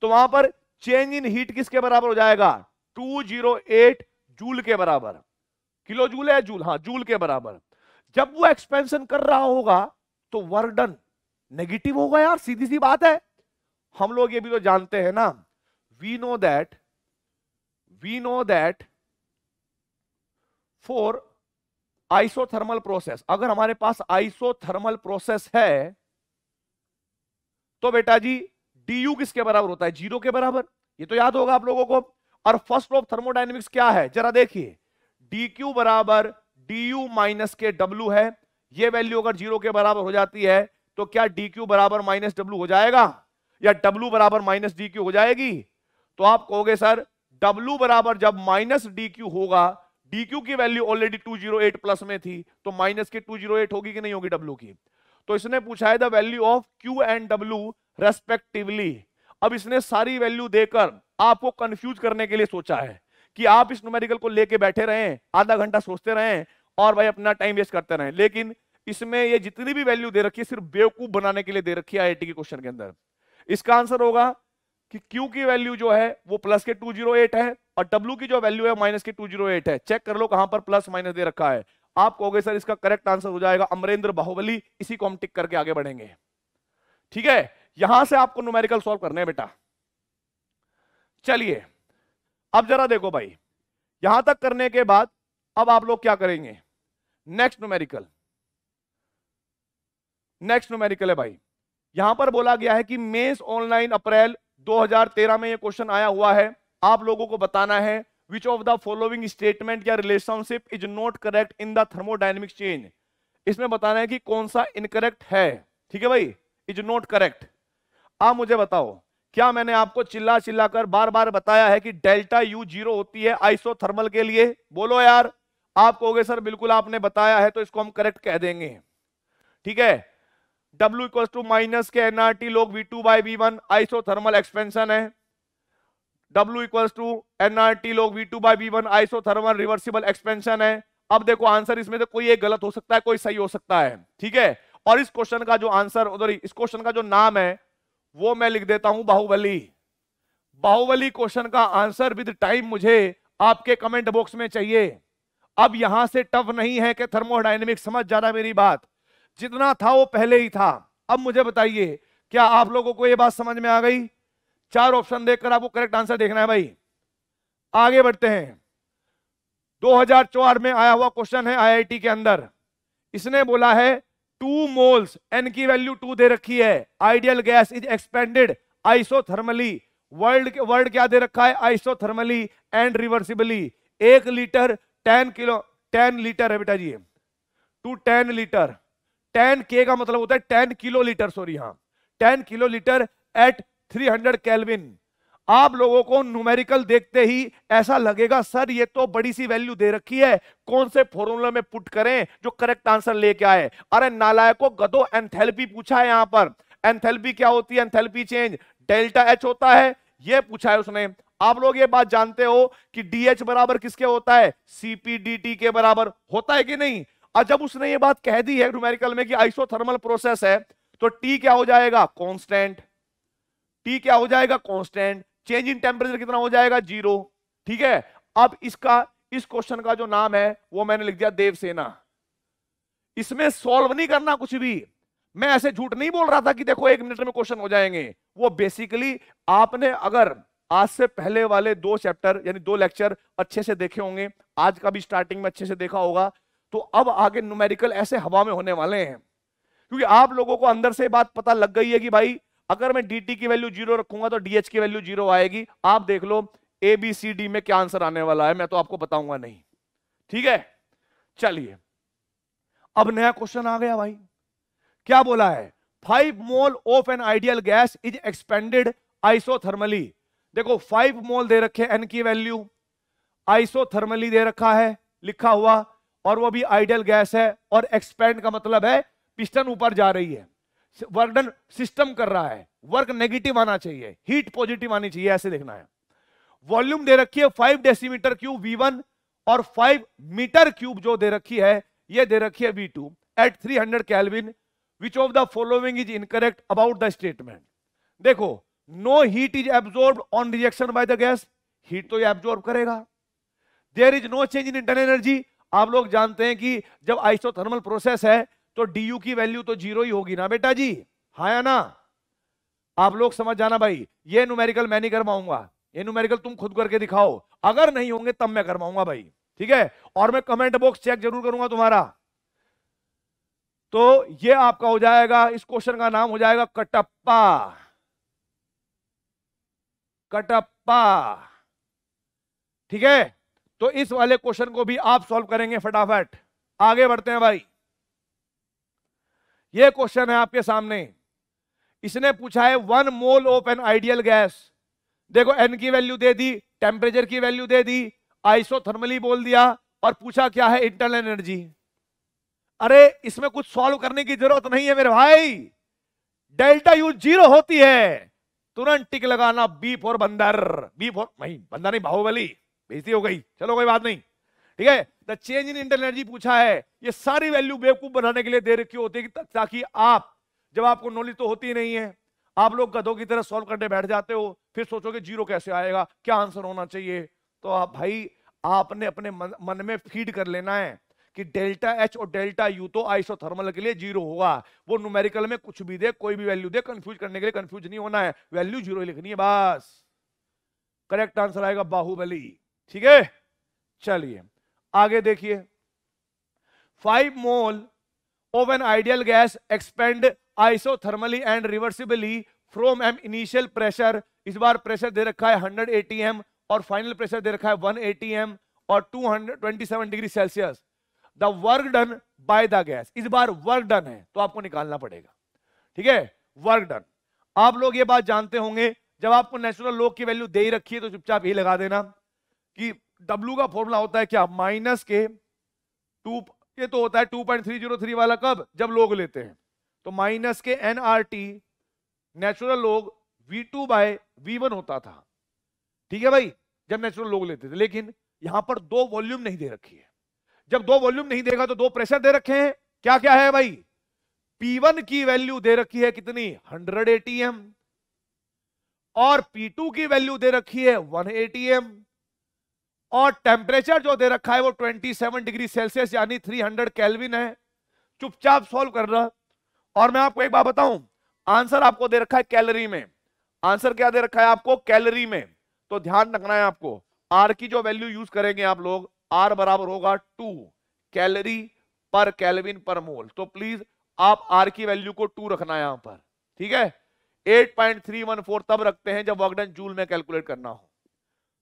तो वहां पर चेंज इन हीट किसके बराबर हो जाएगा 208 जूल के बराबर किलो जूल है जूल हाँ जूल के बराबर जब वो एक्सपेंशन कर रहा होगा तो वर्डन नेगेटिव होगा यार सीधी सी बात है हम लोग ये भी तो जानते हैं ना we know that we know that for isothermal process अगर हमारे पास आइसोथर्मल प्रोसेस है तो बेटा जी डी यू किसके बराबर होता है जीरो के बराबर ये तो याद होगा आप लोगों को और फर्स्ट ऑफ थर्मोडाइनमिक्स क्या है जरा देखिए डी क्यू बराबर डी यू माइनस के डब्ल्यू है ये वैल्यू अगर जीरो के बराबर हो जाती है तो क्या डी क्यू बराबर माइनस डब्ल्यू हो जाएगा या डब्ल्यू बराबर माइनस डी क्यू हो जाएगी तो आप कहोगे सर डब्ल्यू बराबर जब माइनस डी क्यू होगा डीक्यू की वैल्यू ऑलरेडी 208 प्लस में थी तो माइनस की 208 होगी कि नहीं होगी डब्ल्यू की तो इसने पूछा है the value of Q and W respectively अब इसने सारी वैल्यू देकर आपको कंफ्यूज करने के लिए सोचा है कि आप इस न्यूमेरिकल को लेके बैठे रहें आधा घंटा सोचते रहें और भाई अपना टाइम वेस्ट करते रहें लेकिन इसमें ये जितनी भी वैल्यू दे रखी है सिर्फ बेवकूफ बनाने के लिए दे रखी है आई के क्वेश्चन के अंदर इसका आंसर होगा कि Q की वैल्यू जो है वो प्लस के 208 है और W की जो वैल्यू है माइनस के 208 है चेक कर लो कहां पर प्लस माइनस दे रखा है आप कहोगे सर इसका करेक्ट आंसर हो जाएगा अमरेंद्र बाहुबली इसी को हम टिक करके आगे बढ़ेंगे ठीक है यहां से आपको न्यूमेरिकल सॉल्व करने है बेटा चलिए अब जरा देखो भाई यहां तक करने के बाद अब आप लोग क्या करेंगे नेक्स्ट न्यूमेरिकल नेक्स्ट न्यूमेरिकल है भाई यहां पर बोला गया है कि मेंस ऑनलाइन अप्रैल 2013 में ये क्वेश्चन आया हुआ है आप लोगों को बताना है which of the following statement या relationship is not correct in the thermodynamic change इसमें बताना है कि कौन सा इनकरेक्ट है ठीक है भाई इज नॉट करेक्ट आप मुझे बताओ क्या मैंने आपको चिल्ला चिल्ला कर बार बार बताया है कि डेल्टा यू जीरो होती है आइसो थर्मल के लिए बोलो यार आप कहोगे सर बिल्कुल आपने बताया है तो इसको हम करेक्ट कह देंगे ठीक है डब्ल्यू इक्वल टू माइनस के NRT log V two by V one isothermal expansion है W equal to NRT log V two by V one isothermal reversible expansion है अब देखो आंसर इसमें से कोई एक गलत हो सकता है कोई सही हो सकता है ठीक है और इस क्वेश्चन का जो आंसर उधर इस क्वेश्चन का जो नाम है वो मैं लिख देता हूं बाहुबली बाहुबली क्वेश्चन का आंसर विद टाइम मुझे आपके कमेंट बॉक्स में चाहिए अब यहां से टफ नहीं है कि थर्मोडाइनमिक समझ ज्यादा मेरी बात जितना था वो पहले ही था अब मुझे बताइए क्या आप लोगों को ये बात समझ में आ गई चार ऑप्शन देखकर आपको करेक्ट आंसर देखना है भाई आगे बढ़ते हैं 2004 में आया हुआ क्वेश्चन है आईआईटी के अंदर इसने बोला है टू मोल्स एन की वैल्यू टू दे रखी है ideal gas is expanded isothermally world world क्या दे रखा है आइसोथर्मली एंड रिवर्सिबली एक litre ten kilo ten litre है बेटा जी टू टेन लीटर टेन के का मतलब होता है टेन किलो लीटर सॉरी हाँ ten kilo litre at three hundred kelvin आप लोगों को न्यूमेरिकल देखते ही ऐसा लगेगा सर ये तो बड़ी सी वैल्यू दे रखी है कौन से फॉर्मूला में पुट करें जो करेक्ट आंसर लेके आए अरे नालायक को गदो एंथेल्पी पूछा है यहां पर एंथेल्पी क्या होती है एंथेल्पी चेंज डेल्टा एच होता है ये पूछा है उसने आप लोग ये बात जानते हो कि डीएच बराबर किसके होता है सीपीडीटी के बराबर होता है कि नहीं और जब उसने ये बात कह दी है न्यूमेरिकल में कि आइसोथर्मल प्रोसेस है तो टी क्या हो जाएगा कॉन्स्टेंट टी क्या हो जाएगा कॉन्स्टेंट चेंज इन टेम्परेचर कितना हो जाएगा जीरो ठीक है अब इसका इस क्वेश्चन का जो नाम है वो मैंने लिख दिया देवसेना इसमें सॉल्व नहीं करना कुछ भी मैं ऐसे झूठ नहीं बोल रहा था कि देखो एक मिनट में क्वेश्चन हो जाएंगे वो बेसिकली आपने अगर आज से पहले वाले दो चैप्टर यानी दो लेक्चर अच्छे से देखे होंगे आज का भी स्टार्टिंग में अच्छे से देखा होगा तो अब आगे न्यूमेरिकल ऐसे हवा में होने वाले हैं क्योंकि आप लोगों को अंदर से बात पता लग गई है कि भाई अगर मैं डी की वैल्यू जीरो रखूंगा तो डी की वैल्यू जीरो आएगी आप देख लो ए बी सी डी में क्या आंसर आने वाला है मैं तो आपको बताऊंगा नहीं ठीक है चलिए अब नया क्वेश्चन आ गया भाई क्या बोला है five mole of an ideal gas is expanded isothermally देखो फाइव मोल दे रखे एन की वैल्यू आइसोथर्मली दे रखा है लिखा हुआ और वो भी आइडियल गैस है और एक्सपेंड का मतलब है पिस्टन ऊपर जा रही है वर्डन सिस्टम कर रहा है वर्क नेगेटिव आना चाहिए हीट पॉजिटिव आनी चाहिए ऐसे देखना है वॉल्यूम दे रखी है five decimetre cube V one और फाइव मीटर क्यूब जो दे रखी है ये दे रखी है V two at three hundred kelvin which of the following is incorrect about the statement देखो no heat is absorb on rejection by the gas heat तो ये एब्जॉर्ब करेगा there is no change in internal energy आप लोग जानते हैं कि जब आइसोथर्मल प्रोसेस है तो डी यू की वैल्यू तो जीरो ही होगी ना बेटा जी हाँ या ना आप लोग समझ जाना भाई ये न्यूमेरिकल मैं नहीं करवाऊंगा ये न्यूमेरिकल तुम खुद करके दिखाओ अगर नहीं होंगे तब मैं करवाऊंगा भाई ठीक है और मैं कमेंट बॉक्स चेक जरूर करूंगा तुम्हारा तो ये आपका हो जाएगा इस क्वेश्चन का नाम हो जाएगा कटप्पा कटप्पा ठीक है तो इस वाले क्वेश्चन को भी आप सॉल्व करेंगे फटाफट आगे बढ़ते हैं भाई ये क्वेश्चन है आपके सामने इसने पूछा है one mole of an ideal gas देखो एन की वैल्यू दे दी टेम्परेचर की वैल्यू दे दी आइसोथर्मली बोल दिया और पूछा क्या है इंटरनल एनर्जी अरे इसमें कुछ सॉल्व करने की जरूरत नहीं है मेरे भाई डेल्टा यू जीरो होती है तुरंत टिक लगाना बी फॉर बंदर बी फॉर नहीं बंदर नहीं बाहुबली बेजती हो गई चलो कोई बात नहीं ठीक है the change in internal energy पूछा है ये सारी वैल्यू बेवकूफ बनाने के लिए दे रखी होती है ताकि आप जब आपको नॉलेज तो होती नहीं है आप लोग गधों की तरह सॉल्व करने बैठ जाते हो फिर सोचोगे जीरो कैसे आएगा क्या आंसर होना चाहिए तो आप भाई आपने अपने मन, मन में फीड कर लेना है कि डेल्टा एच और डेल्टा यू तो आइसोथर्मल के लिए जीरो होगा वो न्यूमेरिकल में कुछ भी दे कोई भी वैल्यू दे कंफ्यूज करने के लिए कंफ्यूज नहीं होना है वैल्यू जीरो लिखनी है बस करेक्ट आंसर आएगा बाहुबली ठीक है चलिए आगे देखिए five mole of an ideal gas expand isothermally and reversibly from M initial pressure इस बार प्रेशर दे रखा है एटी एम और फाइनल प्रेशर दे रखा है एटी एम और seven degree Celsius the work done by the gas इस बार वर्क डन है तो आपको निकालना पड़ेगा ठीक है वर्क डन आप लोग ये बात जानते होंगे जब आपको नेचुरल लोक की वैल्यू दे ही रखी है तो चुपचाप ही लगा देना कि W का फॉर्मूला होता है क्या माइनस के टू ये तो होता है थ्री वाला कब जब लोग लेते हैं तो माइनस के N R T natural log V two by V one होता था ठीक है भाई जब नेचुरल लोग लेते थे लेकिन यहां पर दो वॉल्यूम नहीं दे रखी है जब दो वॉल्यूम नहीं देगा तो दो प्रेशर दे रखे हैं क्या क्या है भाई P1 की वैल्यू दे रखी है कितनी हंड्रेड एटीएम और P2 की वैल्यू दे रखी है वन एटीएम और टेम्परेचर जो दे रखा है वो 27 डिग्री सेल्सियस यानी 300 हंड्रेड कैलविन है चुपचाप सॉल्व कर रहा और मैं आपको एक बात बताऊं आंसर आपको दे रखा है कैलरी में आंसर क्या दे रखा है आपको कैलरी में तो ध्यान रखना है आपको आर की जो वैल्यू यूज करेंगे आप लोग आर बराबर होगा टू कैलरी पर कैलविन पर मोल तो प्लीज आप आर की वैल्यू को टू रखना है यहां पर ठीक है 8.314 तब रखते हैं जब वर्कडन जूल में कैलकुलेट करना हो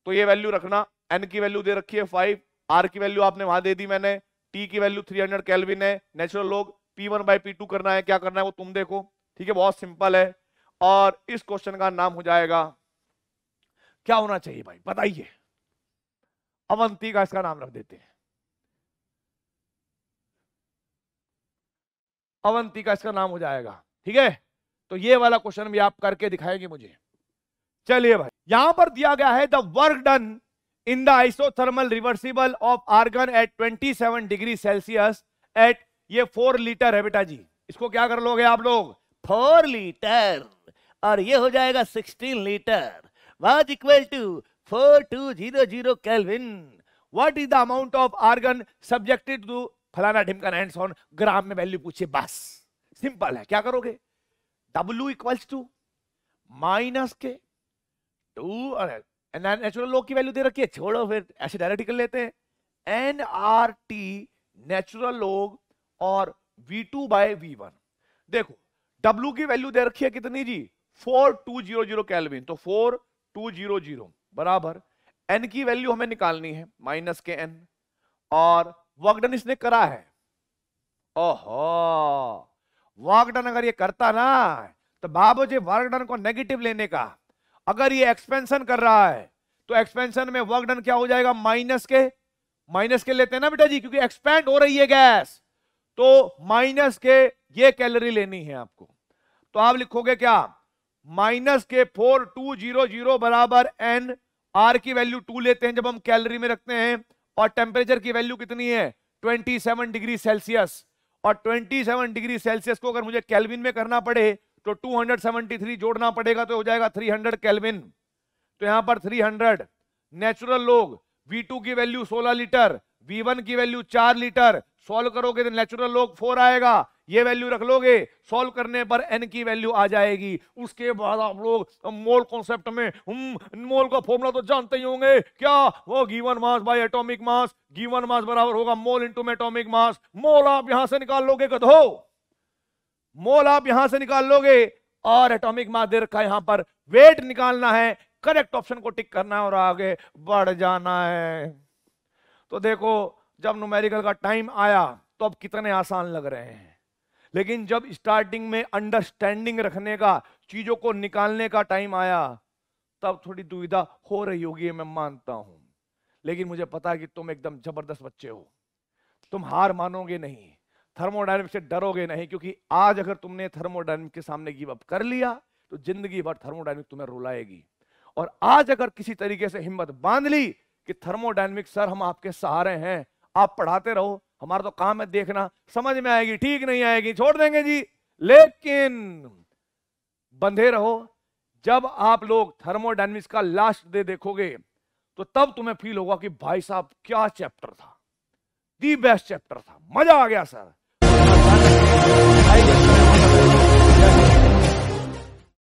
तो ये वैल्यू रखना एन की वैल्यू दे रखी है फाइव आर की वैल्यू आपने वहां दे दी मैंने टी की वैल्यू थ्री हंड्रेड कैलविन है natural log P one by P two करना है क्या करना है वो तुम देखो ठीक है बहुत सिंपल है और इस क्वेश्चन का नाम हो जाएगा क्या होना चाहिए भाई बताइए अवंती का इसका नाम रख देते हैं अवंती का इसका नाम हो जाएगा ठीक है तो ये वाला क्वेश्चन भी आप करके दिखाएंगे मुझे चलिए भाई यहां पर दिया गया है the work done in the isothermal reversible of argon at 27 degree celsius at ये फोर लीटर है बेटा जी इसको क्या कर लोगे आप लोग फोर लीटर और ये हो जाएगा 16 litre was equal to four two zero zero kelvin what is the amount of argon subjected to फलाना ढिमकन एंड सोन ग्राम में वैल्यू पूछिए बस सिंपल है क्या करोगे डब्ल्यू इक्वल्स टू माइनस के टू नेचुरल लॉग की वैल्यू दे रखी है छोड़ो फिर ऐसे डायरेक्ट कर लेते हैं N R T natural log और V two by V one देखो डब्ल्यू की वैल्यू दे रखी है कितनी जी four two zero zero kelvin तो फोर टू जीरो जीरो बराबर एन की वैल्यू हमें निकालनी है माइनस के एन और वर्कडन इसने करा है ओहो वर्कडन अगर ये करता ना तो बाबू जी वर्कडन को नेगेटिव लेने का अगर ये एक्सपेंशन कर रहा है तो एक्सपेंशन में वर्क डन क्या हो जाएगा माइनस के माइनस के लेते हैं ना बेटा जी क्योंकि एक्सपेंड हो रही है गैस तो माइनस के ये कैलोरी लेनी है आपको तो आप लिखोगे क्या माइनस के फोर टू जीरो जीरो बराबर एन आर की वैल्यू टू लेते हैं जब हम कैलोरी में रखते हैं और टेम्परेचर की वैल्यू कितनी है ट्वेंटी डिग्री सेल्सियस और ट्वेंटी डिग्री सेल्सियस को अगर मुझे कैलविन में करना पड़े तो 273 जोड़ना पड़ेगा तो हो जाएगा 300 हंड्रेड कैलविन तो यहां पर 300 नेचुरल लोग V2 की वैल्यू 16 लीटर V1 की वैल्यू 4 लीटर सॉल्व करोगे तो नेचुरल लोग 4 आएगा ये वैल्यू रख लोगे सॉल्व करने पर एन की वैल्यू आ जाएगी उसके बाद आप लोग मोल कॉन्सेप्ट में मोल का फॉर्मूला तो जानते ही होंगे क्या वो given mass by atomic mass given mass बराबर होगा मोल इंटू एटॉमिक मास मोल आप यहां से निकाल लोगे कदो मोल आप यहां से निकाल लोगे और एटॉमिक रखा का यहां पर वेट निकालना है करेक्ट ऑप्शन को टिक करना है और आगे बढ़ जाना है तो देखो जब न्यूमेरिकल का टाइम आया तो अब कितने आसान लग रहे हैं लेकिन जब स्टार्टिंग में अंडरस्टैंडिंग रखने का चीजों को निकालने का टाइम आया तब थोड़ी दुविधा हो रही होगी मैं मानता हूं लेकिन मुझे पता है कि तुम एकदम जबरदस्त बच्चे हो तुम हार मानोगे नहीं थर्मोडाइनमिक से डरोगे नहीं क्योंकि आज अगर तुमने थर्मोडाइनमिक के सामने गिव अप कर लिया तो जिंदगी भर थर्मोडाइनमिक तुम्हें रुलाएगी और आज अगर किसी तरीके से हिम्मत बांध ली कि थर्मोडाइनमिक सर हम आपके सहारे हैं आप पढ़ाते रहो हमारा तो काम है देखना समझ में आएगी ठीक नहीं आएगी छोड़ देंगे जी लेकिन बंधे रहो जब आप लोग थर्मोडाइनमिक्स का लास्ट डे देखोगे तो तब तुम्हें फील होगा कि भाई साहब क्या चैप्टर था दी बेस्ट चैप्टर था मजा आ गया सर Thank you.